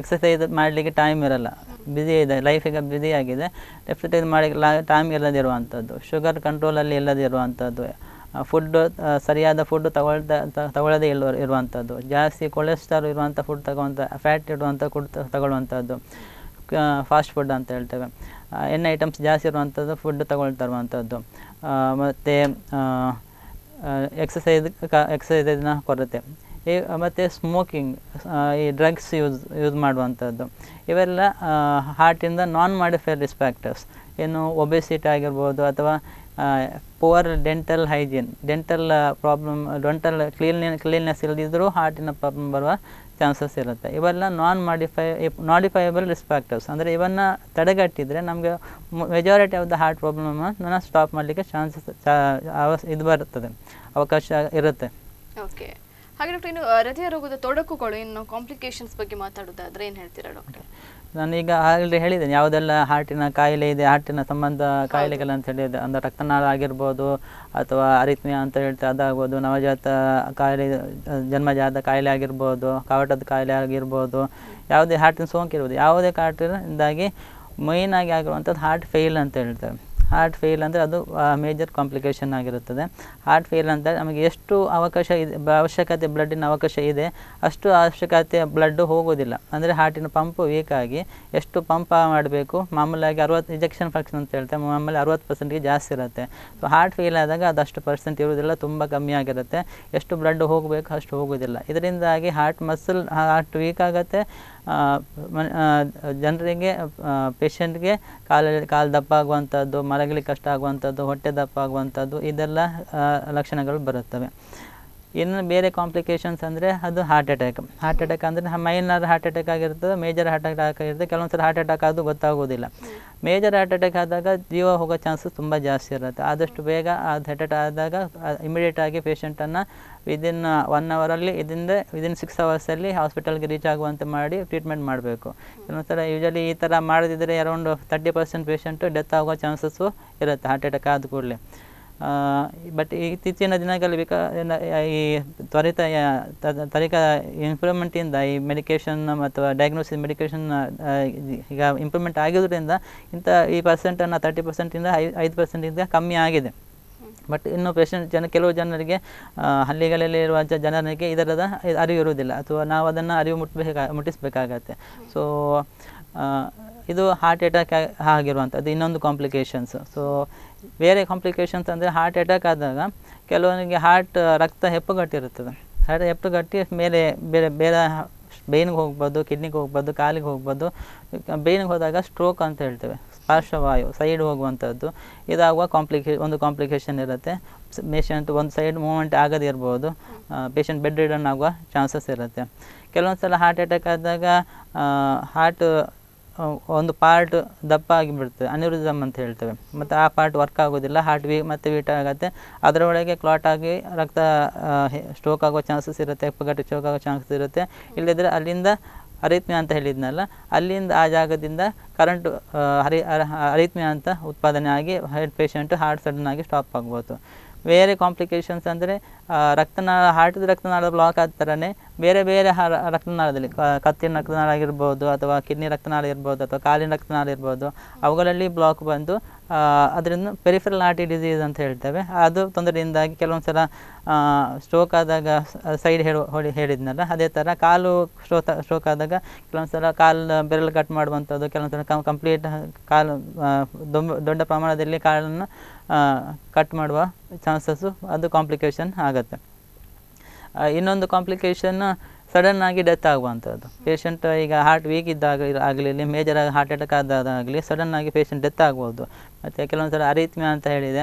ಎಕ್ಸಸೈಸ್ ಮಾಡಲಿಕ್ಕೆ ಟೈಮ್ ಇರಲ್ಲ ಬ್ಯುಸಿ ಇದೆ ಲೈಫಿಗೆ ಈಗ ಆಗಿದೆ ಎಕ್ಸಸೈಸ್ ಮಾಡಲಿಕ್ಕೆ ಟೈಮ್ ಇಲ್ಲದಿರುವಂಥದ್ದು ಶುಗರ್ ಕಂಟ್ರೋಲಲ್ಲಿ ಇಲ್ಲದಿರುವಂಥದ್ದು ಫುಡ್ ಸರಿಯಾದ ಫುಡ್ ತಗೊಳ್ತಾ ತಗೊಳ್ಳದೇ ಇಲ್ಲ ಇರುವಂಥದ್ದು ಜಾಸ್ತಿ ಕೊಲೆಸ್ಟ್ರಾಲ್ ಇರುವಂಥ ಫುಡ್ ತಗೊಳ್ತ ಫ್ಯಾಟ್ ಇರುವಂಥ ಫುಡ್ ತಗೊಳ್ಳುವಂಥದ್ದು ಫಾಸ್ಟ್ ಫುಡ್ ಅಂತ ಹೇಳ್ತೇವೆ ಎಣ್ಣೆ ಐಟಮ್ಸ್ ಜಾಸ್ತಿ ಇರುವಂಥದ್ದು ಫುಡ್ ತಗೊಳ್ತಾ ಇರುವಂಥದ್ದು ಮತ್ತು ಎಕ್ಸಸೈಸ್ ಕ ಎಕ್ಸಸೈಸಿನ ಕೊರತೆ ಈ ಮತ್ತು ಸ್ಮೋಕಿಂಗ್ ಈ ಡ್ರಗ್ಸ್ ಯೂಸ್ ಯೂಸ್ ಮಾಡುವಂಥದ್ದು ಇವೆಲ್ಲ ಹಾರ್ಟಿಂದ ನಾನ್ ಮಾಡಿಫೈಡ್ ರಿಸ್ಪ್ಯಾಕ್ಟರ್ಸ್ ಏನು ಒಬೆಸಿಟಿ ಆಗಿರ್ಬೋದು ಅಥವಾ poor dental hygiene dental problem dental clean cleanness ಇಲ್ಲದಿದ್ದರೂ ಹಾರ್ಟಿನ ಪ್ರಾಬ್ಲಮ್ ಬರುವ ಚಾನ್ಸಸ್ ಇರುತ್ತೆ ಇವೆಲ್ಲ ನಾನ್ ಮಾಡಿಫೈ ನಾಡಿಫೈಯಬಲ್ ರಿಸ್ಕ್ ಅಂದರೆ ಇವನ್ನ ತಡೆಗಟ್ಟಿದರೆ ನಮಗೆ ಮೆಜಾರಿಟಿ ಆಫ್ ದ ಹಾರ್ಟ್ ಪ್ರಾಬ್ಲಮನ್ನು ಸ್ಟಾಪ್ ಮಾಡಲಿಕ್ಕೆ ಚಾನ್ಸಸ್ ಇದು ಬರುತ್ತದೆ ಅವಕಾಶ ಇರುತ್ತೆ ಓಕೆ ಹಾಗೆ ಡಾಕ್ಟರ್ ಇನ್ನು ಹೃದಯ ರೋಗದ ತೊಡಕುಗಳು ಇನ್ನು ಕಾಂಪ್ಲಿಕೇಶನ್ಸ್ ಬಗ್ಗೆ ಮಾತಾಡೋದಾದ್ರೆ ಏನು ಹೇಳ್ತೀರಾ ಡಾಕ್ಟರ್ ನಾನೀಗ ಆಲ್ರೆಡಿ ಹೇಳಿದ್ದೇನೆ ಯಾವುದೆಲ್ಲ ಹಾರ್ಟಿನ ಕಾಯಿಲೆ ಇದೆ ಹಾರ್ಟಿನ ಸಂಬಂಧ ಕಾಯಿಲೆಗಳು ಅಂತ ಹೇಳಿ ಅಂದರೆ ರಕ್ತನಾಳ ಆಗಿರ್ಬೋದು ಅಥವಾ ಅರಿತ್ಮಿಯಾ ಅಂತ ಹೇಳ್ತಾರೆ ಅದಾಗ್ಬೋದು ನವಜಾತ ಕಾಯಿಲೆ ಜನ್ಮಜಾತ ಕಾಯಿಲೆ ಆಗಿರ್ಬೋದು ಕಾವಟದ ಕಾಯಿಲೆ ಆಗಿರ್ಬೋದು ಯಾವುದೇ ಹಾರ್ಟಿನ ಸೋಂಕಿರ್ಬೋದು ಯಾವುದೇ ಕಾರ್ಟಿನಿಂದಾಗಿ ಮೇಯ್ನಾಗಿ ಆಗಿರುವಂಥದ್ದು ಹಾರ್ಟ್ ಫೇಲ್ ಅಂತ ಹೇಳ್ತಾರೆ ಹಾರ್ಟ್ ಫೇಲ್ ಅಂದರೆ ಅದು ಮೇಜರ್ ಕಾಂಪ್ಲಿಕೇಶನ್ ಆಗಿರುತ್ತದೆ ಹಾರ್ಟ್ ಫೇಲ್ ಅಂತ ನಮಗೆ ಎಷ್ಟು ಅವಕಾಶ ಇದೆ ಅವಶ್ಯಕತೆ ಬ್ಲಡ್ಡಿನ ಅವಕಾಶ ಇದೆ ಅಷ್ಟು ಅವಶ್ಯಕತೆ ಬ್ಲಡ್ ಹೋಗೋದಿಲ್ಲ ಅಂದರೆ ಹಾರ್ಟಿನ ಪಂಪ್ ವೀಕಾಗಿ ಎಷ್ಟು ಪಂಪ್ ಮಾಡಬೇಕು ಮಾಮೂಲಾಗಿ ಅರವತ್ತು ಇಂಜೆಕ್ಷನ್ ಫ್ರಾಕ್ಷನ್ ಅಂತ ಹೇಳ್ತಾರೆ ಮಾಮೂಲಿ ಅರವತ್ತು ಪರ್ಸೆಂಟ್ಗೆ ಜಾಸ್ತಿ ಇರುತ್ತೆ ಸೊ ಹಾರ್ಟ್ ಫೇಲ್ ಆದಾಗ ಅದು ಅಷ್ಟು ಪರ್ಸೆಂಟ್ ಇರುವುದಿಲ್ಲ ತುಂಬ ಕಮ್ಮಿ ಆಗಿರುತ್ತೆ ಎಷ್ಟು ಬ್ಲಡ್ ಹೋಗಬೇಕು ಅಷ್ಟು ಹೋಗೋದಿಲ್ಲ ಇದರಿಂದಾಗಿ ಹಾರ್ಟ್ ಮಸಲ್ ಹಾರ್ಟ್ ವೀಕ್ ಆಗುತ್ತೆ ಜನರಿಗೆ ಪೇಷಂಟ್ಗೆ ಕಾಲ ಕಾಲು ದಪ್ಪ ಆಗುವಂಥದ್ದು ಮಲಗಲಿಕ್ಕೆ ಕಷ್ಟ ಆಗುವಂಥದ್ದು ಹೊಟ್ಟೆ ದಪ್ಪ ಆಗುವಂಥದ್ದು ಇದೆಲ್ಲ ಲಕ್ಷಣಗಳು ಬರುತ್ತವೆ ಇನ್ನು ಬೇರೆ ಕಾಂಪ್ಲಿಕೇಶನ್ಸ್ ಅಂದರೆ ಅದು ಹಾರ್ಟ್ ಅಟ್ಯಾಕ್ ಹಾರ್ಟ್ ಅಟ್ಯಾಕ್ ಅಂದರೆ ಮೈನರ್ ಹಾರ್ಟ್ ಅಟ್ಯಾಕ್ ಆಗಿರ್ತದೆ ಮೇಜರ್ ಹಾರ್ಟ್ ಅಟ್ಯಾಕ್ ಆಗಿರ್ತದೆ ಕೆಲವೊಂದು ಹಾರ್ಟ್ ಅಟ್ಯಾಕ್ ಆದರೂ ಗೊತ್ತಾಗೋದಿಲ್ಲ ಮೇಜರ್ ಹಾರ್ಟ್ ಅಟ್ಯಾಕ್ ಆದಾಗ ಜೀವ ಹೋಗೋ ಚಾನ್ಸಸ್ ತುಂಬ ಜಾಸ್ತಿ ಇರುತ್ತೆ ಆದಷ್ಟು ಬೇಗ ಅದು ಹಾರ್ಟ್ ಅಟ್ಯಾಕ್ ಆದಾಗ ಇಮಿಡಿಯೇಟ್ ಆಗಿ ಪೇಷಂಟನ್ನು ವಿದಿನ್ ಒನ್ ಅವರಲ್ಲಿ ಇದರಿಂದ ವಿದಿನ್ ಸಿಕ್ಸ್ ಅವರ್ಸಲ್ಲಿ ಹಾಸ್ಪಿಟಲ್ಗೆ ರೀಚ್ ಆಗುವಂತೆ ಮಾಡಿ ಟ್ರೀಟ್ಮೆಂಟ್ ಮಾಡಬೇಕು ಕೆಲವೊಂದು ಸಲ ಯೂಶಲಿ ಈ ಥರ ಮಾಡದಿದ್ದರೆ around thirty percent patient death ಆಗೋ ಚಾನ್ಸಸ್ಸು ಇರುತ್ತೆ ಹಾರ್ಟ್ ಅಟ್ಯಾಕ್ ಆದ ಕೂಡಲೇ ಬಟ್ ಇತ್ತೀಚಿನ ದಿನಗಳಲ್ಲಿ ಬಿಕಾ ಈ ತ್ವರಿತ ತ್ವರಿತ ಇಂಪ್ರೂವ್ಮೆಂಟಿಂದ ಈ ಮೆಡಿಕೇಷನ್ ಅಥವಾ ಡಯಾಗ್ನೋಸಿಸ್ ಮೆಡಿಕೇಷನ್ ಈಗ ಇಂಪ್ರೂವ್ಮೆಂಟ್ ಆಗಿರೋದ್ರಿಂದ ಇಂಥ ಈ ಪರ್ಸೆಂಟನ್ನು ತರ್ಟಿ ಪರ್ಸೆಂಟಿಂದ ಐ ಐದು ಪರ್ಸೆಂಟಿಂದ ಕಮ್ಮಿ ಆಗಿದೆ ಬಟ್ ಇನ್ನು ಪೇಷಂಟ್ ಜನ ಕೆಲವು ಜನರಿಗೆ ಹಳ್ಳಿಗಳಲ್ಲಿ ಇರುವಂಥ ಜನರಿಗೆ ಇದರದ ಅರಿವು ಇರುವುದಿಲ್ಲ ಅಥವಾ ನಾವು ಅದನ್ನು ಅರಿವು ಮುಟ್ಟಬೇಕಾ ಮುಟ್ಟಿಸಬೇಕಾಗತ್ತೆ ಸೊ ಇದು ಹಾರ್ಟ್ ಅಟ್ಯಾಕ್ ಆಗಿರುವಂಥದ್ದು ಇನ್ನೊಂದು ಕಾಂಪ್ಲಿಕೇಶನ್ಸ್ ಸೊ ಬೇರೆ ಕಾಂಪ್ಲಿಕೇಶನ್ಸ್ ಅಂದರೆ ಹಾರ್ಟ್ ಅಟ್ಯಾಕ್ ಆದಾಗ ಕೆಲವನಿಗೆ ಹಾರ್ಟ್ ರಕ್ತ ಹೆಪ್ಪುಗಟ್ಟಿರುತ್ತದೆ ಹಾರ್ಟ್ ಹೆಪ್ಪುಗಟ್ಟಿ ಮೇಲೆ ಬೇರೆ ಬೇರೆ ಬ್ರೈನ್ಗೆ ಹೋಗ್ಬೋದು ಕಿಡ್ನಿಗೆ ಹೋಗ್ಬೋದು ಕಾಲಿಗೆ ಹೋಗ್ಬೋದು ಬ್ರೈನ್ಗೆ ಹೋದಾಗ ಸ್ಟ್ರೋಕ್ ಅಂತ ಹೇಳ್ತೇವೆ ಪಾರ್ಶ್ವವಾಯು ಸೈಡ್ ಹೋಗುವಂಥದ್ದು ಇದಾಗುವ ಕಾಂಪ್ಲಿಕೇ ಒಂದು ಕಾಂಪ್ಲಿಕೇಶನ್ ಇರುತ್ತೆ ಪೇಷಂಟ್ ಒಂದು ಸೈಡ್ ಮೂವ್ಮೆಂಟ್ ಆಗೋದಿರ್ಬೋದು ಇರ್ಬೋದು ಪೇಷಂಟ್ ಬೆಡ್ ರಿಡನ್ ಆಗುವ ಚಾನ್ಸಸ್ ಇರುತ್ತೆ ಕೆಲವೊಂದು ಸಲ ಹಾರ್ಟ್ ಅಟ್ಯಾಕ್ ಆದಾಗ ಹಾರ್ಟ್ ಒಂದು ಪಾರ್ಟ್ ದಪ್ಪ ಆಗಿಬಿಡ್ತದೆ ಅನಿರುದಮ್ ಅಂತ ಹೇಳ್ತೇವೆ ಮತ್ತು ಆ ಪಾರ್ಟ್ ವರ್ಕ್ ಆಗೋದಿಲ್ಲ ಹಾರ್ಟ್ ವೀಕ್ ಮತ್ತು ವೀಟ್ ಆಗುತ್ತೆ ಅದರೊಳಗೆ ಕ್ಲಾಟ್ ಆಗಿ ರಕ್ತ ಸ್ಟ್ರೋಕ್ ಆಗೋ ಚಾನ್ಸಸ್ ಇರುತ್ತೆ ಅಪಘಾತ ಸ್ಟ್ರೋಕ್ ಆಗೋ ಚಾನ್ಸಸ್ ಇರುತ್ತೆ ಇಲ್ಲದಿದ್ದರೆ ಅಲ್ಲಿಂದ ಅರಿತ್ಮ್ಯ ಅಂತ ಹೇಳಿದ್ನಲ್ಲ ಅಲ್ಲಿಂದ ಆ ಜಾಗದಿಂದ ಕರೆಂಟ್ ಹರಿ ಅಂತ ಉತ್ಪಾದನೆ ಆಗಿ ಹೆಡ್ ಪೇಷಂಟ್ ಹಾರ್ಟ್ ಸಡನ್ನಾಗಿ ಸ್ಟಾಪ್ ಆಗ್ಬೋದು ಬೇರೆ ಕಾಂಪ್ಲಿಕೇಶನ್ಸ್ ಅಂದರೆ ರಕ್ತನಾಳ ಹಾರ್ಟದ ರಕ್ತನಾಳ ಬ್ಲಾಕ್ ಆದ ಥರನೇ ಬೇರೆ ಬೇರೆ ರಕ್ತನಾಳದಲ್ಲಿ ಕತ್ತಿನ ರಕ್ತನಾಳ ಆಗಿರ್ಬೋದು ಅಥವಾ ಕಿಡ್ನಿ ರಕ್ತನಾಳ ಇರ್ಬೋದು ಅಥವಾ ಕಾಲಿನ ರಕ್ತನಾಳ ಇರ್ಬೋದು ಅವುಗಳಲ್ಲಿ ಬ್ಲಾಕ್ ಬಂದು ಅದರಿಂದ ಪೆರಿಫರಲ್ ಆರ್ಟಿ ಡಿಸೀಸ್ ಅಂತ ಹೇಳ್ತೇವೆ ಅದು ತೊಂದರೆಯಿಂದಾಗಿ ಕೆಲವೊಂದು ಸಲ ಸ್ಟ್ರೋಕ್ ಆದಾಗ ಸೈಡ್ ಹೇಳಿ ಹೇಳಿದ್ನಲ್ಲ ಅದೇ ಥರ ಕಾಲು ಸ್ಟ್ರೋಕ್ ಸ್ಟ್ರೋಕ್ ಆದಾಗ ಕೆಲವೊಂದು ಸಲ ಕಾಲು ಬೆರಳು ಕಟ್ ಮಾಡುವಂಥದ್ದು ಕೆಲವೊಂದು ಸಲ ಕಂಪ್ಲೀಟ್ ಕಾಲು ದೊಡ್ಡ ಪ್ರಮಾಣದಲ್ಲಿ ಕಾಲನ್ನು ಕಟ್ ಮಾಡುವ ಚಾನ್ಸಸ್ಸು ಅದು ಕಾಂಪ್ಲಿಕೇಶನ್ ಆಗುತ್ತೆ ಇನ್ನೊಂದು ಕಾಂಪ್ಲಿಕೇಶನ್ ಸಡನ್ನಾಗಿ ಡೆತ್ ಆಗುವಂಥದ್ದು ಪೇಷಂಟ್ ಈಗ ಹಾರ್ಟ್ ವೀಕ್ ಇದ್ದಾಗ ಆಗಲಿ ಆಗಿ ಹಾರ್ಟ್ ಅಟ್ಯಾಕ್ ಆದಾಗಲಿ ಸಡನ್ನಾಗಿ ಪೇಷಂಟ್ ಡೆತ್ ಆಗ್ಬೋದು ಮತ್ತು ಕೆಲವೊಂದು ಸಲ ಅರಿತ್ಮ್ಯ ಅಂತ ಹೇಳಿದೆ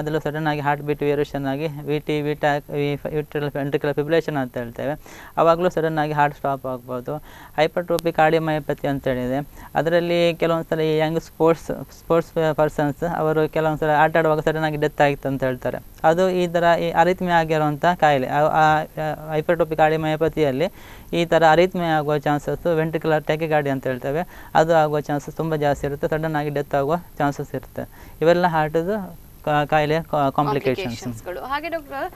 ಆದರೆ ಸಡನ್ ಆಗಿ ಹಾರ್ಟ್ ಬೀಟ್ ವೇರಿಯೇಷನ್ ಆಗಿ ವಿ ಟಿ ವಿಟಾ ಯುಟ್ರಲ್ ವೆಂಟ್ರಿಕಲ್ ಫಿಬ್ರೇಷನ್ ಅಂತ ಹೇಳ್ತೇವೆ ಆವಾಗಲೂ ಸಡನ್ನಾಗಿ ಹಾರ್ಟ್ ಸ್ಟಾಪ್ ಆಗ್ಬೋದು ಹೈಪರ್ಟ್ರೋಪಿ ಕಾರ್ಡಿಯಮಯೋಪತಿ ಅಂತ ಹೇಳಿದೆ ಅದರಲ್ಲಿ ಕೆಲವೊಂದು ಸಲ ಈ ಯಂಗ್ ಸ್ಪೋರ್ಟ್ಸ್ ಸ್ಪೋರ್ಟ್ಸ್ ಪರ್ಸನ್ಸ್ ಅವರು ಕೆಲವೊಂದು ಸಲ ಆಟ ಆಡುವಾಗ ಆಗಿ ಡೆತ್ ಆಗಿತ್ತು ಅಂತ ಹೇಳ್ತಾರೆ ಅದು ಈ ಥರ ಈ ಅರಿತ್ಮ್ಯ ಆಗಿರುವಂಥ ಕಾಯಿಲೆ ಹೈಪರ್ಟೋಪಿ ಕಾರ್ಡಿಮಯೋಪತಿಯಲ್ಲಿ ಈ ಥರ ಅರಿತ್ಮೆ ಆಗುವ ಚಾನ್ಸಸ್ ವೆಂಟ್ರಿಕುಲರ್ ಗಾಡಿ ಅಂತ ಹೇಳ್ತೇವೆ ಅದು ಆಗುವ ಚಾನ್ಸಸ್ ತುಂಬ ಜಾಸ್ತಿ ಇರುತ್ತೆ ಸಡನ್ ಆಗಿ ಡೆತ್ ಆಗುವ ಚಾನ್ಸಸ್ ಇರುತ್ತೆ ಆಗ್ತದೆ ಇವೆಲ್ಲ ಹಾರ್ಟ್ದು ಕಾಯಿಲೆ ಕಾಂಪ್ಲಿಕೇಶನ್ಸ್ ಹಾಗೆ ಡಾಕ್ಟರ್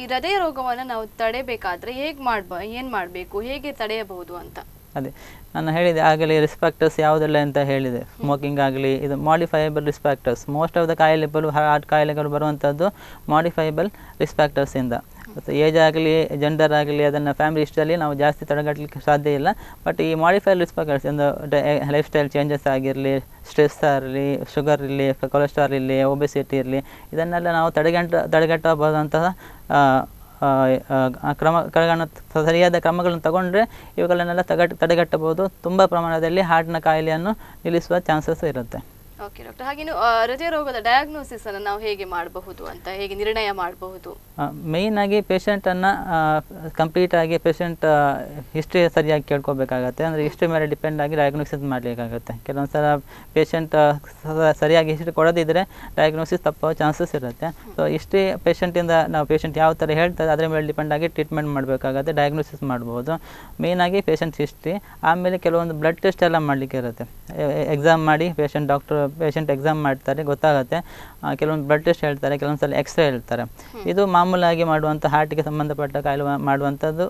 ಈ ಹೃದಯ ರೋಗವನ್ನು ನಾವು ತಡೆಯಬೇಕಾದ್ರೆ ಹೇಗೆ ಮಾಡ್ಬ ಏನು ಮಾಡಬೇಕು ಹೇಗೆ ತಡೆಯಬಹುದು ಅಂತ ಅದೇ ನಾನು ಹೇಳಿದೆ ಆಗಲಿ ರಿಸ್ಪೆಕ್ಟರ್ಸ್ ಯಾವುದೆಲ್ಲ ಅಂತ ಹೇಳಿದೆ ಸ್ಮೋಕಿಂಗ್ ಆಗಲಿ ಇದು modifiable risk factors most of the ಕಾಯಿಲೆ ಬರುವ ಹಾರ್ಟ್ ಕಾಯಿಲೆಗಳು ಬರುವಂಥದ್ದು ಮಾಡಿಫೈಯಬಲ್ ರಿಸ್ಪೆಕ್ಟರ್ಸಿಂದ ಮತ್ತು ಏಜ್ ಆಗಲಿ ಜೆಂಡರ್ ಆಗಲಿ ಅದನ್ನು ಫ್ಯಾಮಿಲಿ ಹಿಸ್ಟ್ರಿಯಲ್ಲಿ ನಾವು ಜಾಸ್ತಿ ತಡೆಗಟ್ಟಲಿಕ್ಕೆ ಸಾಧ್ಯ ಇಲ್ಲ ಬಟ್ ಈ ಮಾಡಿಫೈಡ್ ರಿಸ್ಕ್ ಒಂದು ಲೈಫ್ ಸ್ಟೈಲ್ ಚೇಂಜಸ್ ಆಗಿರಲಿ ಸ್ಟ್ರೆಸ್ ಆಗಲಿ ಶುಗರ್ ಇರಲಿ ಕೊಲೆಸ್ಟ್ರಾಲ್ ಇರಲಿ ಒಬೆಸಿಟಿ ಇರಲಿ ಇದನ್ನೆಲ್ಲ ನಾವು ತಡೆಗಂಟ ತಡೆಗಟ್ಟಬಹುದಂತಹ ಕ್ರಮ ಕಡೆಗಣ ಸರಿಯಾದ ಕ್ರಮಗಳನ್ನು ತಗೊಂಡ್ರೆ ಇವುಗಳನ್ನೆಲ್ಲ ತಗಟ್ ತಡೆಗಟ್ಟಬಹುದು ತುಂಬ ಪ್ರಮಾಣದಲ್ಲಿ ಹಾರ್ಟ್ನ ಕಾಯಿಲೆಯನ್ನು ನಿಲ್ಲಿಸುವ ಚಾನ್ಸಸ್ ಇರುತ್ತೆ ಓಕೆ ಡಾಕ್ಟರ್ ಹಾಗೇನು ಹೃದಯ ರೋಗದ ಡಯಾಗ್ನೋಸಿಸ್ ಅನ್ನು ನಾವು ಹೇಗೆ ಮಾಡಬಹುದು ಅಂತ ಹೇಗೆ ನಿರ್ಣಯ ಮಾಡಬಹುದು ಮೇಯ್ನ್ ಆಗಿ ಪೇಷಂಟನ್ನು ಕಂಪ್ಲೀಟ್ ಆಗಿ ಪೇಷಂಟ್ ಹಿಸ್ಟ್ರಿ ಸರಿಯಾಗಿ ಕೇಳ್ಕೊಬೇಕಾಗತ್ತೆ ಅಂದರೆ ಹಿಸ್ಟ್ರಿ ಮೇಲೆ ಡಿಪೆಂಡ್ ಆಗಿ ಡಯಾಗ್ನೋಸಿಸ್ ಮಾಡಬೇಕಾಗತ್ತೆ ಕೆಲವೊಂದ್ಸಲ ಸಲ ಪೇಷಂಟ್ ಸರಿಯಾಗಿ ಹಿಸ್ಟ್ರಿ ಕೊಡೋದಿದ್ರೆ ಡಯಾಗ್ನೋಸಿಸ್ ತಪ್ಪೋ ಚಾನ್ಸಸ್ ಇರುತ್ತೆ ಸೊ ಹಿಸ್ಟ್ರಿ ಇಂದ ನಾವು ಪೇಷಂಟ್ ಯಾವ ಥರ ಹೇಳ್ತಾರೆ ಅದ್ರ ಮೇಲೆ ಡಿಪೆಂಡ್ ಆಗಿ ಟ್ರೀಟ್ಮೆಂಟ್ ಮಾಡಬೇಕಾಗತ್ತೆ ಡಯಾಗ್ನೋಸಿಸ್ ಮಾಡ್ಬೋದು ಮೇಯ್ನಾಗಿ ಪೇಷಂಟ್ ಹಿಸ್ಟ್ರಿ ಆಮೇಲೆ ಕೆಲವೊಂದು ಬ್ಲಡ್ ಟೆಸ್ಟ್ ಎಲ್ಲ ಮಾಡ್ಲಿಕ್ಕೆ ಇರುತ್ತೆ ಎಕ್ಸಾಮ್ ಮಾಡಿ ಪೇಷಂಟ್ ಡಾಕ್ಟರ್ ಪೇಷಂಟ್ ಎಕ್ಸಾಮ್ ಮಾಡ್ತಾರೆ ಗೊತ್ತಾಗುತ್ತೆ ಕೆಲವೊಂದು ಬ್ಲಡ್ ಟೆಸ್ಟ್ ಹೇಳ್ತಾರೆ ಕೆಲವೊಂದು ಸಲ ಎಕ್ಸ್ರೇ ಹೇಳ್ತಾರೆ ಇದು ಮಾಮೂಲಾಗಿ ಮಾಡುವಂಥ ಹಾರ್ಟಿಗೆ ಸಂಬಂಧಪಟ್ಟ ಕಾಯಿಲೆ ಮಾಡುವಂಥದ್ದು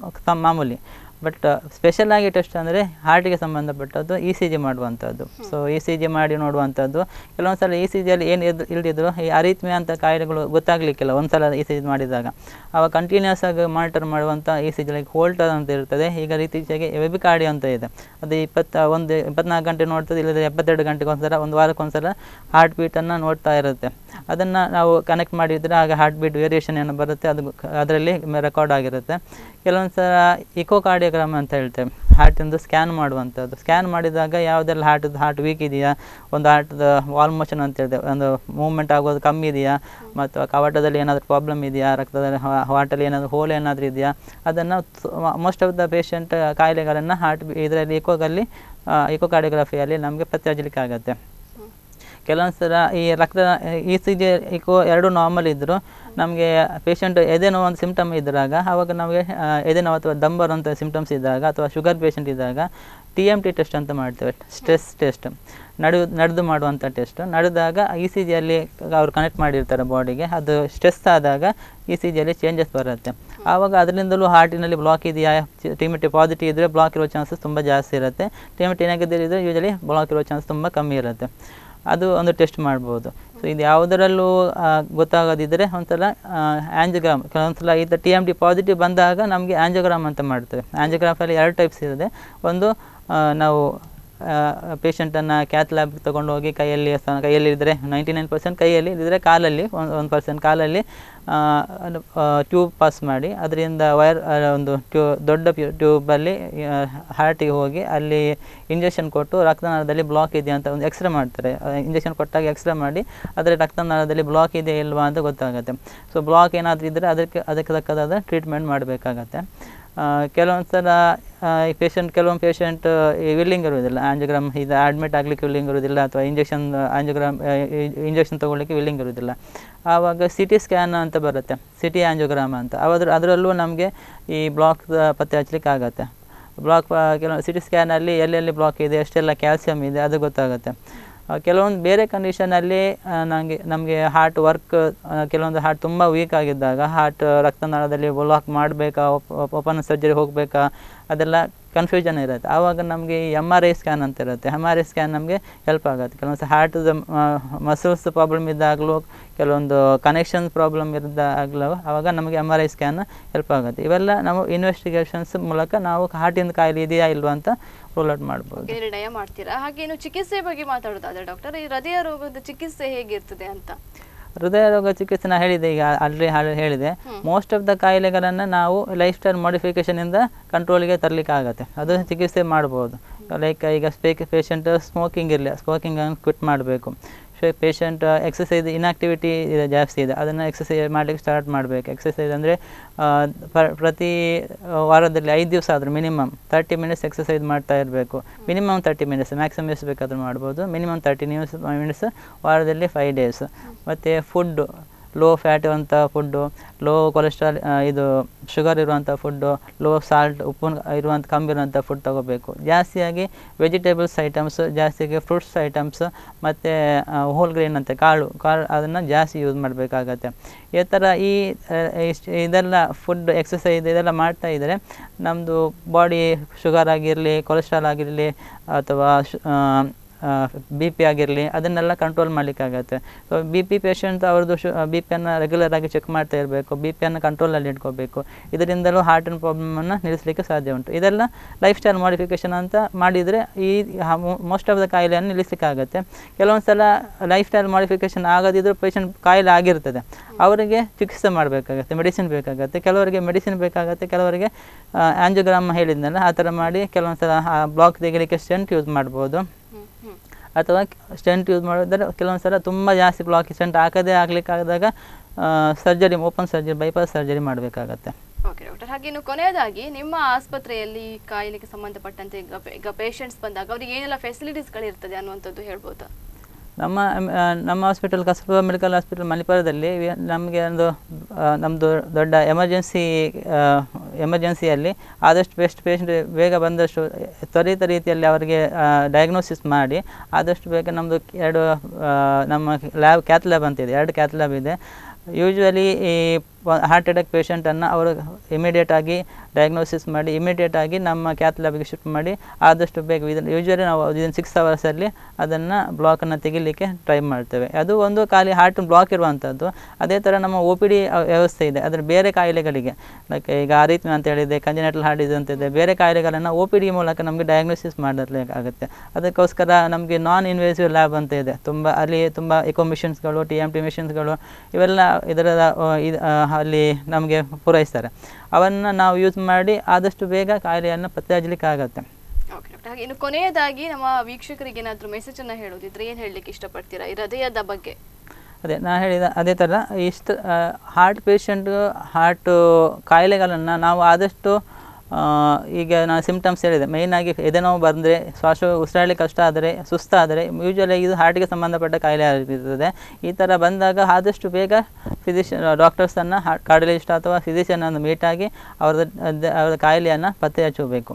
ಮಾಮೂಲಿ ಬಟ್ ಸ್ಪೆಷಲ್ ಆಗಿ ಟೆಸ್ಟ್ ಅಂದರೆ ಹಾರ್ಟಿಗೆ ಸಂಬಂಧಪಟ್ಟದ್ದು ಇ ಸಿ ಜಿ ಮಾಡುವಂಥದ್ದು ಸೊ ಇ ಸಿ ಜಿ ಮಾಡಿ ನೋಡುವಂಥದ್ದು ಕೆಲವೊಂದು ಸಲ ಇ e ಸಿ ಜಿಯಲ್ಲಿ ಏನು ಇದು ಇಲ್ಲದಿದ್ರು ಈ ಅರಿತ್ಮೆ ಅಂತ ಕಾಯಿಲೆಗಳು ಗೊತ್ತಾಗಲಿಕ್ಕಿಲ್ಲ ಒಂದು ಸಲ ಇ e ಸಿ ಜಿ ಮಾಡಿದಾಗ ಅವಾಗ ಕಂಟಿನ್ಯೂಸ್ ಆಗಿ ಮಾನಿಟರ್ ಮಾಡುವಂಥ E C G like Holter ಅಂತ ಇರ್ತದೆ ಈಗ ರೀತಿಯಾಗಿ ಕಾರ್ಡಿ ಅಂತ ಇದೆ ಅದು ಇಪ್ಪತ್ತ ಒಂದು ಇಪ್ಪತ್ನಾಲ್ಕು ಗಂಟೆ ನೋಡ್ತದೆ ಇಲ್ಲದ್ರೆ ಎಪ್ಪತ್ತೆರಡು ಗಂಟೆಗೆ ಸಲ ಒಂದು ವಾರಕ್ಕೊಂದ್ಸಲ ಹಾರ್ಟ್ ಬೀಟನ್ನು ನೋಡ್ತಾ ಇರುತ್ತೆ ಅದನ್ನು ನಾವು ಕನೆಕ್ಟ್ ಮಾಡಿದರೆ ಆಗ ಹಾರ್ಟ್ ಬೀಟ್ ವೇರಿಯೇಷನ್ ಏನು ಬರುತ್ತೆ ಅದು ಅದರಲ್ಲಿ ರೆಕಾರ್ಡ್ ಆಗಿರುತ್ತೆ ಕೆಲವೊಂದು ಸಲ ಇಕೋಕಾರ್ಡಿಯೋಗ್ರಾಮ್ ಅಂತ ಹೇಳ್ತೇವೆ ಹಾರ್ಟಿಂದು ಸ್ಕ್ಯಾನ್ ಮಾಡುವಂಥದ್ದು ಸ್ಕ್ಯಾನ್ ಮಾಡಿದಾಗ ಯಾವುದೆಲ್ಲ ಹಾರ್ಟದ್ದು ಹಾರ್ಟ್ ವೀಕ್ ಇದೆಯಾ ಒಂದು ಹಾರ್ಟ್ದ ವಾಲ್ ಮೋಷನ್ ಅಂತ ಹೇಳ್ತೇವೆ ಒಂದು ಮೂವ್ಮೆಂಟ್ ಆಗೋದು ಕಮ್ಮಿ ಇದೆಯಾ ಮತ್ತು ಕವಾಟದಲ್ಲಿ ಏನಾದರೂ ಪ್ರಾಬ್ಲಮ್ ಇದೆಯಾ ರಕ್ತದಲ್ಲಿ ಹಾರ್ಟಲ್ಲಿ ಏನಾದರೂ ಹೋಲ್ ಏನಾದರೂ ಇದೆಯಾ ಅದನ್ನು ಮೋಸ್ಟ್ ಆಫ್ ದ ಪೇಷಂಟ್ ಕಾಯಿಲೆಗಳನ್ನು ಹಾರ್ಟ್ ಇದರಲ್ಲಿ ಇಕೋಗಲ್ಲಿ ಇಕೋಕಾರ್ಡಿಯೋಗ್ರಫಿಯಲ್ಲಿ ನಮಗೆ ಪತ್ತೆ ಆಗುತ್ತೆ ಕೆಲವೊಂದು ಸಲ ಈ ರಕ್ತ ಇ ಸಿ ಜಿ ಇಕೋ ಎರಡು ನಾರ್ಮಲ್ ಇದ್ದರೂ ನಮಗೆ ಪೇಷಂಟ್ ಎದೆ ನೋವು ಒಂದು ಸಿಮ್ಟಮ್ ಇದ್ದಾಗ ಆವಾಗ ನಮಗೆ ಎದೆ ನೋವು ಅಥವಾ ದಂಬರ್ ಅಂತ ಸಿಮ್ಟಮ್ಸ್ ಇದ್ದಾಗ ಅಥವಾ ಶುಗರ್ ಪೇಷಂಟ್ ಇದ್ದಾಗ ಟಿ ಎಮ್ ಟಿ ಟೆಸ್ಟ್ ಅಂತ ಮಾಡ್ತೇವೆ ಸ್ಟ್ರೆಸ್ ಟೆಸ್ಟ್ ನಡು ನಡೆದು ಮಾಡುವಂಥ ಟೆಸ್ಟ್ ನಡೆದಾಗ ಇ e ಸಿ ಜಿಯಲ್ಲಿ ಅವರು ಕನೆಕ್ಟ್ ಮಾಡಿರ್ತಾರೆ ಬಾಡಿಗೆ ಅದು ಸ್ಟ್ರೆಸ್ ಆದಾಗ ಇ ಸಿ ಜಿಯಲ್ಲಿ ಚೇಂಜಸ್ ಬರುತ್ತೆ ಆವಾಗ ಅದರಿಂದಲೂ ಹಾರ್ಟಿನಲ್ಲಿ ಬ್ಲಾಕ್ ಇದೆಯಾ ಟಿ ಪಾಸಿಟಿವ್ ಇದ್ದರೆ ಬ್ಲಾಕ್ ಇರೋ ಚಾನ್ಸಸ್ ತುಂಬ ಜಾಸ್ತಿ ಇರುತ್ತೆ ಟಿ ನೆಗೆಟಿವ್ ಇದ್ದರೆ ಯೂಶಲಿ ಬ್ಲಾಕ್ ಇರೋ ಚಾನ್ಸ್ ತುಂಬ ಕಮ್ಮಿ ಇರುತ್ತೆ ಅದು ಒಂದು ಟೆಸ್ಟ್ ಮಾಡ್ಬೋದು ಸೊ ಇದು ಯಾವುದರಲ್ಲೂ ಗೊತ್ತಾಗದಿದ್ದರೆ ಒಂಥರ ಕೆಲವೊಂದು ಕೆಲವೊಂದ್ಸಲ ಈ ಟಿ ಎಮ್ ಡಿ ಪಾಸಿಟಿವ್ ಬಂದಾಗ ನಮಗೆ ಆ್ಯಂಜೋಗ್ರಾಮ್ ಅಂತ ಮಾಡ್ತೇವೆ ಆ್ಯಂಜೋಗ್ರಾಫಲ್ಲಿ ಎರಡು ಟೈಪ್ಸ್ ಇರುತ್ತೆ ಒಂದು ನಾವು ಪೇಷಂಟನ್ನು ಕ್ಯಾತ್ ಲ್ಯಾಬ್ಗೆ ತೊಗೊಂಡು ಹೋಗಿ ಕೈಯಲ್ಲಿ ಕೈಯಲ್ಲಿ ಇದ್ದರೆ ನೈಂಟಿ ನೈನ್ ಪರ್ಸೆಂಟ್ ಕೈಯಲ್ಲಿ ಇದ್ದರೆ ಕಾಲಲ್ಲಿ ಒಂದು ಒಂದು ಪರ್ಸೆಂಟ್ ಕಾಲಲ್ಲಿ ಟ್ಯೂಬ್ ಪಾಸ್ ಮಾಡಿ ಅದರಿಂದ ವೈರ್ ಒಂದು ಟ್ಯೂ ದೊಡ್ಡ ಟ್ಯೂಬಲ್ಲಿ ಹಾರ್ಟಿಗೆ ಹೋಗಿ ಅಲ್ಲಿ ಇಂಜೆಕ್ಷನ್ ಕೊಟ್ಟು ರಕ್ತನಾಳದಲ್ಲಿ ಬ್ಲಾಕ್ ಇದೆಯಾ ಅಂತ ಒಂದು ಎಕ್ಸ್ರೇ ಮಾಡ್ತಾರೆ ಇಂಜೆಕ್ಷನ್ ಕೊಟ್ಟಾಗ ಎಕ್ಸ್ರೇ ಮಾಡಿ ಅದರ ರಕ್ತನಾಳದಲ್ಲಿ ಬ್ಲಾಕ್ ಇದೆಯಾ ಇಲ್ವಾ ಅಂತ ಗೊತ್ತಾಗುತ್ತೆ ಸೊ ಬ್ಲಾಕ್ ಏನಾದರೂ ಇದ್ದರೆ ಅದಕ್ಕೆ ಅದಕ್ಕೆ ತಕ್ಕದಾದ ಟ್ರೀಟ್ಮೆಂಟ್ ಮಾಡಬೇಕಾಗತ್ತೆ ಕೆಲವೊಂದು ಸಲ ಈ ಪೇಷಂಟ್ ಕೆಲವೊಂದು ಪೇಷಂಟ್ ಈ ವಿಲ್ಲಿಂಗ್ ಇರುವುದಿಲ್ಲ ಆಂಜಿಯೋಗ್ರಾಮ್ ಇದು ಅಡ್ಮಿಟ್ ಆಗಲಿಕ್ಕೆ ವಿಲ್ಲಿಂಗ್ ಇರುವುದಿಲ್ಲ ಅಥವಾ ಇಂಜೆಕ್ಷನ್ ಆಂಜಿಯೋಗ್ರಾಮ್ ಇಂಜೆಕ್ಷನ್ ತೊಗೊಳ್ಳಿಕ್ಕೆ ವಿಲ್ಲಿಂಗ್ ಇರುವುದಿಲ್ಲ ಆವಾಗ ಸಿ ಟಿ ಸ್ಕ್ಯಾನ್ ಅಂತ ಬರುತ್ತೆ ಸಿ ಟಿ ಆಂಜಿಯೋಗ್ರಾಮ್ ಅಂತ ಅವಾದ್ರ ಅದರಲ್ಲೂ ನಮಗೆ ಈ ಬ್ಲಾಕ್ ಪತ್ತೆ ಹಚ್ಚಲಿಕ್ಕೆ ಆಗತ್ತೆ ಬ್ಲಾಕ್ ಕೆಲವು ಸಿ ಟಿ ಸ್ಕ್ಯಾನಲ್ಲಿ ಎಲ್ಲೆಲ್ಲಿ ಬ್ಲಾಕ್ ಇದೆ ಎಷ್ಟೆಲ್ಲ ಕ್ಯಾಲ್ಸಿಯಂ ಇದೆ ಅದು ಗೊತ್ತಾಗುತ್ತೆ ಕೆಲವೊಂದು ಬೇರೆ ಕಂಡೀಷನಲ್ಲಿ ನನಗೆ ನಮಗೆ ಹಾರ್ಟ್ ವರ್ಕ್ ಕೆಲವೊಂದು ಹಾರ್ಟ್ ತುಂಬ ವೀಕ್ ಆಗಿದ್ದಾಗ ಹಾರ್ಟ್ ರಕ್ತನಾಳದಲ್ಲಿ ಬ್ಲಾಕ್ ಮಾಡಬೇಕಾ ಓಪನ್ ಸರ್ಜರಿ ಹೋಗಬೇಕಾ ಅದೆಲ್ಲ ಕನ್ಫ್ಯೂಷನ್ ಇರುತ್ತೆ ಆವಾಗ ನಮಗೆ ಎಮ್ ಆರ್ ಐ ಸ್ಕ್ಯಾನ್ ಅಂತ ಇರುತ್ತೆ ಎಮ್ ಆರ್ ಐ ಸ್ಕ್ಯಾನ್ ನಮಗೆ ಹೆಲ್ಪ್ ಆಗುತ್ತೆ ಕೆಲವೊಂದು ಹಾರ್ಟ್ದು ಮಸಲ್ಸ್ ಪ್ರಾಬ್ಲಮ್ ಇದ್ದಾಗಲೂ ಕೆಲವೊಂದು ಕನೆಕ್ಷನ್ಸ್ ಪ್ರಾಬ್ಲಮ್ ಇದ್ದಾಗಲೂ ಆವಾಗ ನಮಗೆ M R I scan help ಆಗುತ್ತೆ ಇವೆಲ್ಲ ನಾವು ಇನ್ವೆಸ್ಟಿಗೇಷನ್ಸ್ ಮೂಲಕ ನಾವು ಹಾರ್ಟಿಂದ ಕಾಯಿಲೆ ಇದೆಯಾ ಇಲ್ವಾ ಅಂತ ರೋಲ್ ಔಟ್ ಮಾಡಬಹುದು ನಿರ್ಣಯ ಮಾಡ್ತೀರಾ ಏನು ಚಿಕಿತ್ಸೆ ಬಗ್ಗೆ ಮಾತಾಡೋದಾದ್ರೆ ಡಾಕ್ಟರ್ ಈ ಹೃದಯ ರೋಗದ ಚಿಕಿತ್ಸೆ ಹೇಗಿರ್ತದೆ ಅಂತ ಹೃದಯ ರೋಗ ಚಿಕಿತ್ಸೆ ನಾ ಹೇಳಿದೆ ಈಗ ಆಲ್ರೆಡಿ ಹೇಳಿದೆ ಮೋಸ್ಟ್ ಆಫ್ ದ ಕಾಯಿಲೆಗಳನ್ನು ನಾವು ಲೈಫ್ ಸ್ಟೈಲ್ ಇಂದ ಕಂಟ್ರೋಲ್ಗೆ ತರಲಿಕ್ಕೆ ಆಗುತ್ತೆ ಅದು ಚಿಕಿತ್ಸೆ ಮಾಡ್ಬೋದು ಲೈಕ್ ಈಗ ಸ್ಪೇಕ್ ಪೇಷಂಟ್ ಸ್ಮೋಕಿಂಗ್ ಇರಲಿ ಸ್ಮೋಕಿಂಗನ್ನು ಕ್ವಿಟ್ ಮಾಡಬೇಕು ಶೇ ಪೇಷಂಟ್ ಎಕ್ಸಸೈಸ್ ಇನ್ಆಕ್ಟಿವಿಟಿ ಇದೆ ಜಾಸ್ತಿ ಇದೆ ಅದನ್ನು ಎಕ್ಸಸೈಸ್ ಮಾಡಲಿಕ್ಕೆ ಸ್ಟಾರ್ಟ್ ಮಾಡಬೇಕು ಎಕ್ಸಸೈಸ್ ಅಂದರೆ ಪ್ರತಿ ವಾರದಲ್ಲಿ ಐದು ದಿವಸ ಆದರೂ ಮಿನಿಮಮ್ ತರ್ಟಿ ಮಿನಿಟ್ಸ್ ಎಕ್ಸಸೈಸ್ ಮಾಡ್ತಾ ಇರಬೇಕು ಮಿನಿಮಮ್ ತರ್ಟಿ ಮಿನಿಟ್ಸ್ ಮ್ಯಾಕ್ಸಿಮಮ್ ಎಷ್ಟು ಬೇಕಾದರೂ ಮಾಡ್ಬೋದು ಮಿನಿಮಮ್ ತರ್ಟಿ ನ್ಯೂಸ್ ಮಿನಿಟ್ಸ್ ವಾರದಲ್ಲಿ ಫೈವ್ ಡೇಸ್ ಮತ್ತು ಫುಡ್ಡು ಲೋ ಫ್ಯಾಟ್ ಇರುವಂಥ ಫುಡ್ಡು ಲೋ ಕೊಲೆಸ್ಟ್ರಾಲ್ ಇದು ಶುಗರ್ ಇರುವಂಥ ಫುಡ್ಡು ಲೋ ಸಾಲ್ಟ್ ಉಪ್ಪು ಇರುವಂಥ ಕಮ್ಮಿ ಇರುವಂಥ ಫುಡ್ ತಗೋಬೇಕು ಜಾಸ್ತಿಯಾಗಿ ವೆಜಿಟೇಬಲ್ಸ್ ಐಟಮ್ಸ್ ಜಾಸ್ತಿಯಾಗಿ ಫ್ರೂಟ್ಸ್ ಐಟಮ್ಸ್ ಮತ್ತು ಹೋಲ್ ಗ್ರೈನ್ ಅಂತ ಕಾಳು ಕಾಳು ಅದನ್ನು ಜಾಸ್ತಿ ಯೂಸ್ ಮಾಡಬೇಕಾಗತ್ತೆ ಈ ಥರ ಈ ಇದೆಲ್ಲ ಫುಡ್ ಎಕ್ಸಸೈಸ್ ಇದೆಲ್ಲ ಮಾಡ್ತಾ ಇದ್ದರೆ ನಮ್ಮದು ಬಾಡಿ ಶುಗರ್ ಆಗಿರಲಿ ಕೊಲೆಸ್ಟ್ರಾಲ್ ಆಗಿರಲಿ ಅಥವಾ ಬಿ ಪಿ ಆಗಿರಲಿ ಅದನ್ನೆಲ್ಲ ಕಂಟ್ರೋಲ್ ಮಾಡಲಿಕ್ಕಾಗತ್ತೆ ಸೊ ಬಿ ಪಿ ಪೇಷಂಟ್ ಅವ್ರದ್ದು ಶು ಬಿ ಪಿಯನ್ನು ರೆಗ್ಯುಲರ್ ಆಗಿ ಚೆಕ್ ಮಾಡ್ತಾ ಇರಬೇಕು ಬಿ ಪಿಯನ್ನು ಕಂಟ್ರೋಲಲ್ಲಿ ಇಟ್ಕೋಬೇಕು ಇದರಿಂದಲೂ ಹಾರ್ಟಿನ ಪ್ರಾಬ್ಲಮನ್ನು ನಿಲ್ಲಿಸಲಿಕ್ಕೆ ಸಾಧ್ಯ ಉಂಟು ಇದೆಲ್ಲ ಲೈಫ್ ಸ್ಟೈಲ್ ಮಾಡಿಫಿಕೇಷನ್ ಅಂತ ಮಾಡಿದರೆ ಈ ಮೋಸ್ಟ್ ಆಫ್ ದ ಕಾಯಿಲೆಯನ್ನು ನಿಲ್ಲಿಸಲಿಕ್ಕಾಗತ್ತೆ ಕೆಲವೊಂದು ಸಲ ಲೈಫ್ ಸ್ಟೈಲ್ ಮಾಡಿಫಿಕೇಷನ್ ಆಗದಿದ್ದರೂ ಪೇಷಂಟ್ ಕಾಯಿಲೆ ಆಗಿರ್ತದೆ ಅವರಿಗೆ ಚಿಕಿತ್ಸೆ ಮಾಡಬೇಕಾಗತ್ತೆ ಮೆಡಿಸಿನ್ ಬೇಕಾಗುತ್ತೆ ಕೆಲವರಿಗೆ ಮೆಡಿಸಿನ್ ಬೇಕಾಗುತ್ತೆ ಕೆಲವರಿಗೆ ಆ್ಯಂಜೋಗ್ರಾಮ್ ಹೇಳಿದ್ನಲ್ಲ ಆ ಥರ ಮಾಡಿ ಕೆಲವೊಂದು ಸಲ ಬ್ಲಾಕ್ ತೆಗಿಲಿಕ್ಕೆ ಸ್ಟೆಂಟ್ ಯೂಸ್ ಮಾಡ್ಬೋದು ಅಥವಾ ಸ್ಟೆಂಟ್ ಯೂಸ್ ಮಾಡಿದರೆ ಕೆಲವೊಂದು ಸಲ ತುಂಬ ಜಾಸ್ತಿ ಬ್ಲಾಕ್ ಸ್ಟೆಂಟ್ ಹಾಕದೇ ಆಗಲಿಕ್ಕಾಗದಾಗ surgery open surgery bypass surgery ಮಾಡಬೇಕಾಗತ್ತೆ ಓಕೆ ಡಾಕ್ಟರ್ ಹಾಗೆ ಇನ್ನು ಕೊನೆಯದಾಗಿ ನಿಮ್ಮ ಆಸ್ಪತ್ರೆಯಲ್ಲಿ ಕಾಯಿಲೆಗೆ ಸಂಬಂಧಪಟ್ಟಂತೆ ಈಗ ಪೇಷಂಟ್ಸ್ ಬಂದಾಗ ಅವರಿಗೆ ಏನೆಲ್ಲ ಫೆಸಿಲಿಟೀಸ್ಗಳಿರ್ತದೆ ಅನ್ನುವಂಥದ್ದು ಹೇಳ್ಬೋದಾ ನಮ್ಮ ನಮ್ಮ ಹಾಸ್ಪಿಟಲ್ ಕಸಬ ಮೆಡಿಕಲ್ ಹಾಸ್ಪಿಟಲ್ ಮಣಿಪುರದಲ್ಲಿ ನಮಗೆ ಒಂದು ನಮ್ಮದು ದೊಡ್ಡ ಎಮರ್ಜೆನ್ಸಿ ಎಮರ್ಜೆನ್ಸಿಯಲ್ಲಿ ಆದಷ್ಟು ಬೆಸ್ಟ್ ಪೇಷಂಟ್ ಬೇಗ ಬಂದಷ್ಟು ತ್ವರಿತ ರೀತಿಯಲ್ಲಿ ಅವರಿಗೆ ಡಯಾಗ್ನೋಸಿಸ್ ಮಾಡಿ ಆದಷ್ಟು ಬೇಗ ನಮ್ಮದು ಎರಡು ನಮ್ಮ ಲ್ಯಾಬ್ ಕ್ಯಾತ್ ಲ್ಯಾಬ್ ಅಂತಿದೆ ಎರಡು ಕ್ಯಾತ್ ಲ್ಯಾಬ್ ಇದೆ ಯೂಶ್ವಲಿ ಈ ಹಾರ್ಟ್ ಅಟ್ಯಾಕ್ ಪೇಷಂಟನ್ನು ಅವರು ಇಮಿಡಿಯೇಟ್ ಆಗಿ ಡಯಾಗ್ನೋಸಿಸ್ ಮಾಡಿ ಇಮಿಡಿಯೇಟಾಗಿ ಆಗಿ ನಮ್ಮ ಕ್ಯಾತ್ ಲ್ಯಾಬ್ಗೆ ಶಿಫ್ಟ್ ಮಾಡಿ ಆದಷ್ಟು ಬೇಗ ಇದನ್ನು ಯೂಶ್ವಲಿ ನಾವು ಇದನ್ನು ಸಿಕ್ಸ್ ಅವರ್ಸಲ್ಲಿ ಅದನ್ನು ಬ್ಲಾಕನ್ನು ತೆಗಿಲಿಕ್ಕೆ ಟ್ರೈ ಮಾಡ್ತೇವೆ ಅದು ಒಂದು ಖಾಲಿ ಹಾರ್ಟ್ ಬ್ಲಾಕ್ ಇರುವಂಥದ್ದು ಅದೇ ಥರ ನಮ್ಮ ಒ ಪಿ ಡಿ ವ್ಯವಸ್ಥೆ ಇದೆ ಅದರ ಬೇರೆ ಕಾಯಿಲೆಗಳಿಗೆ ಲೈಕ್ ಈಗ ರೀತಿ ಅಂತ ಹೇಳಿದೆ ಕಂಜನೆಟಲ್ ಹಾರ್ಟ್ ಇದೆ ಅಂತ ಇದೆ ಬೇರೆ ಕಾಯಿಲೆಗಳನ್ನು ಒ ಪಿ ಡಿ ಮೂಲಕ ನಮಗೆ ಡಯಾಗ್ನೋಸಿಸ್ ಮಾಡಬೇಕಾಗುತ್ತೆ ಅದಕ್ಕೋಸ್ಕರ ನಮಗೆ ನಾನ್ ಇನ್ವೇಸಿವ್ ಲ್ಯಾಬ್ ಅಂತ ಇದೆ ತುಂಬ ಅಲ್ಲಿ ತುಂಬ ಇಕೋ ಮಿಷನ್ಸ್ಗಳು ಟಿ ಎಮ್ ಟಿ ಮಿಷನ್ಸ್ಗಳು ಇವೆಲ್ಲ ಇದರ ಅಲ್ಲಿ ನಮಗೆ ಪೂರೈಸ್ತಾರೆ ಅವನ್ನು ನಾವು ಯೂಸ್ ಮಾಡಿ ಆದಷ್ಟು ಬೇಗ ಕಾಯಿಲೆಯನ್ನು ಪತ್ತೆ ಆಗುತ್ತೆ ಇನ್ನು ಕೊನೆಯದಾಗಿ ನಮ್ಮ ವೀಕ್ಷಕರಿಗೆ ಏನಾದರೂ ಮೆಸೇಜ್ ಅನ್ನು ಹೇಳೋದಿದ್ರೆ ಏನು ಹೇಳಲಿಕ್ಕೆ ಇಷ್ಟಪಡ್ತೀರಾ ಈ ಹೃದಯದ ಬಗ್ಗೆ ಅದೇ ನಾನು ಹೇಳಿದ ಅದೇ ಥರ ಇಷ್ಟು ಹಾರ್ಟ್ ಪೇಷಂಟ್ ಹಾರ್ಟ್ ಕಾಯಿಲೆಗಳನ್ನು ನಾವು ಆದಷ್ಟು ಈಗ ನಾನು ಸಿಂಪ್ಟಮ್ಸ್ ಹೇಳಿದೆ ಮೇಯ್ನಾಗಿ ಎದೆನೋವು ಬಂದರೆ ಶ್ವಾಸ ಉಸಿರಾಡಲಿಕ್ಕೆ ಕಷ್ಟ ಆದರೆ ಸುಸ್ತಾದರೆ ಯೂಶ್ವಲಿ ಇದು ಹಾರ್ಟಿಗೆ ಸಂಬಂಧಪಟ್ಟ ಕಾಯಿಲೆ ಆಗಿರ್ತದೆ ಈ ಥರ ಬಂದಾಗ ಆದಷ್ಟು ಬೇಗ ಫಿಸಿಷಿಯನ್ ಡಾಕ್ಟರ್ಸನ್ನು ಕಾರ್ಡಿಯಲಿಸ್ಟ್ ಅಥವಾ ಫಿಸಿಷಿಯನನ್ನು ಮೀಟಾಗಿ ಅವ್ರದ್ದು ಅವರ ಕಾಯಿಲೆಯನ್ನು ಪತ್ತೆ ಹಚ್ಚಬೇಕು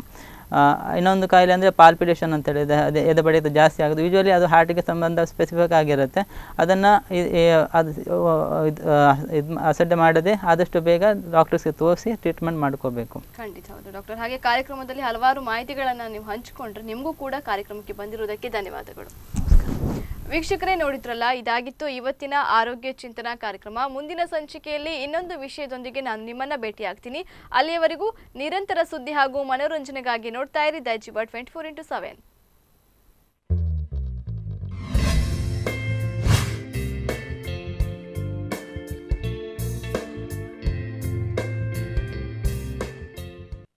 ಇನ್ನೊಂದು ಕಾಯಿಲೆ ಅಂದರೆ ಪಾಲ್ಪಿಟೇಷನ್ ಅಂತೇಳಿ ಅದೇ ಎದೆ ಬಡಿತ ಜಾಸ್ತಿ ಆಗೋದು ಯೂಶ್ವಲಿ ಅದು ಹಾರ್ಟಿಗೆ ಸಂಬಂಧ ಸ್ಪೆಸಿಫಿಕ್ ಆಗಿರುತ್ತೆ ಅದನ್ನು ಅದು ಇದು ಅಸಡ್ಡೆ ಮಾಡದೆ ಆದಷ್ಟು ಬೇಗ ಡಾಕ್ಟರ್ಸ್ಗೆ ತೋರಿಸಿ ಟ್ರೀಟ್ಮೆಂಟ್ ಮಾಡ್ಕೋಬೇಕು ಖಂಡಿತ ಹೌದು ಡಾಕ್ಟರ್ ಹಾಗೆ ಕಾರ್ಯಕ್ರಮದಲ್ಲಿ ಹಲವಾರು ಮಾಹಿತಿಗಳನ್ನು ನೀವು ಹಂಚಿಕೊಂಡ್ರೆ ನಿಮಗೂ ಕೂಡ ಕಾರ್ಯಕ್ರಮಕ್ಕೆ ಬಂದಿರುವುದಕ್ಕೆ ಧನ್ಯವಾದಗಳು ವೀಕ್ಷಕರೇ ನೋಡಿದ್ರಲ್ಲ ಇದಾಗಿತ್ತು ಇವತ್ತಿನ ಆರೋಗ್ಯ ಚಿಂತನಾ ಕಾರ್ಯಕ್ರಮ ಮುಂದಿನ ಸಂಚಿಕೆಯಲ್ಲಿ ಇನ್ನೊಂದು ವಿಷಯದೊಂದಿಗೆ ನಾನು ನಿಮ್ಮನ್ನ ಭೇಟಿಯಾಗ್ತೀನಿ ಅಲ್ಲಿಯವರೆಗೂ ನಿರಂತರ ಸುದ್ದಿ ಹಾಗೂ ಮನೋರಂಜನೆಗಾಗಿ ನೋಡ್ತಾ ಇರಿ ದೈಜಿ ಟ್ವೆಂಟಿ ಫೋರ್ ಇಂಟು ಸೆವೆನ್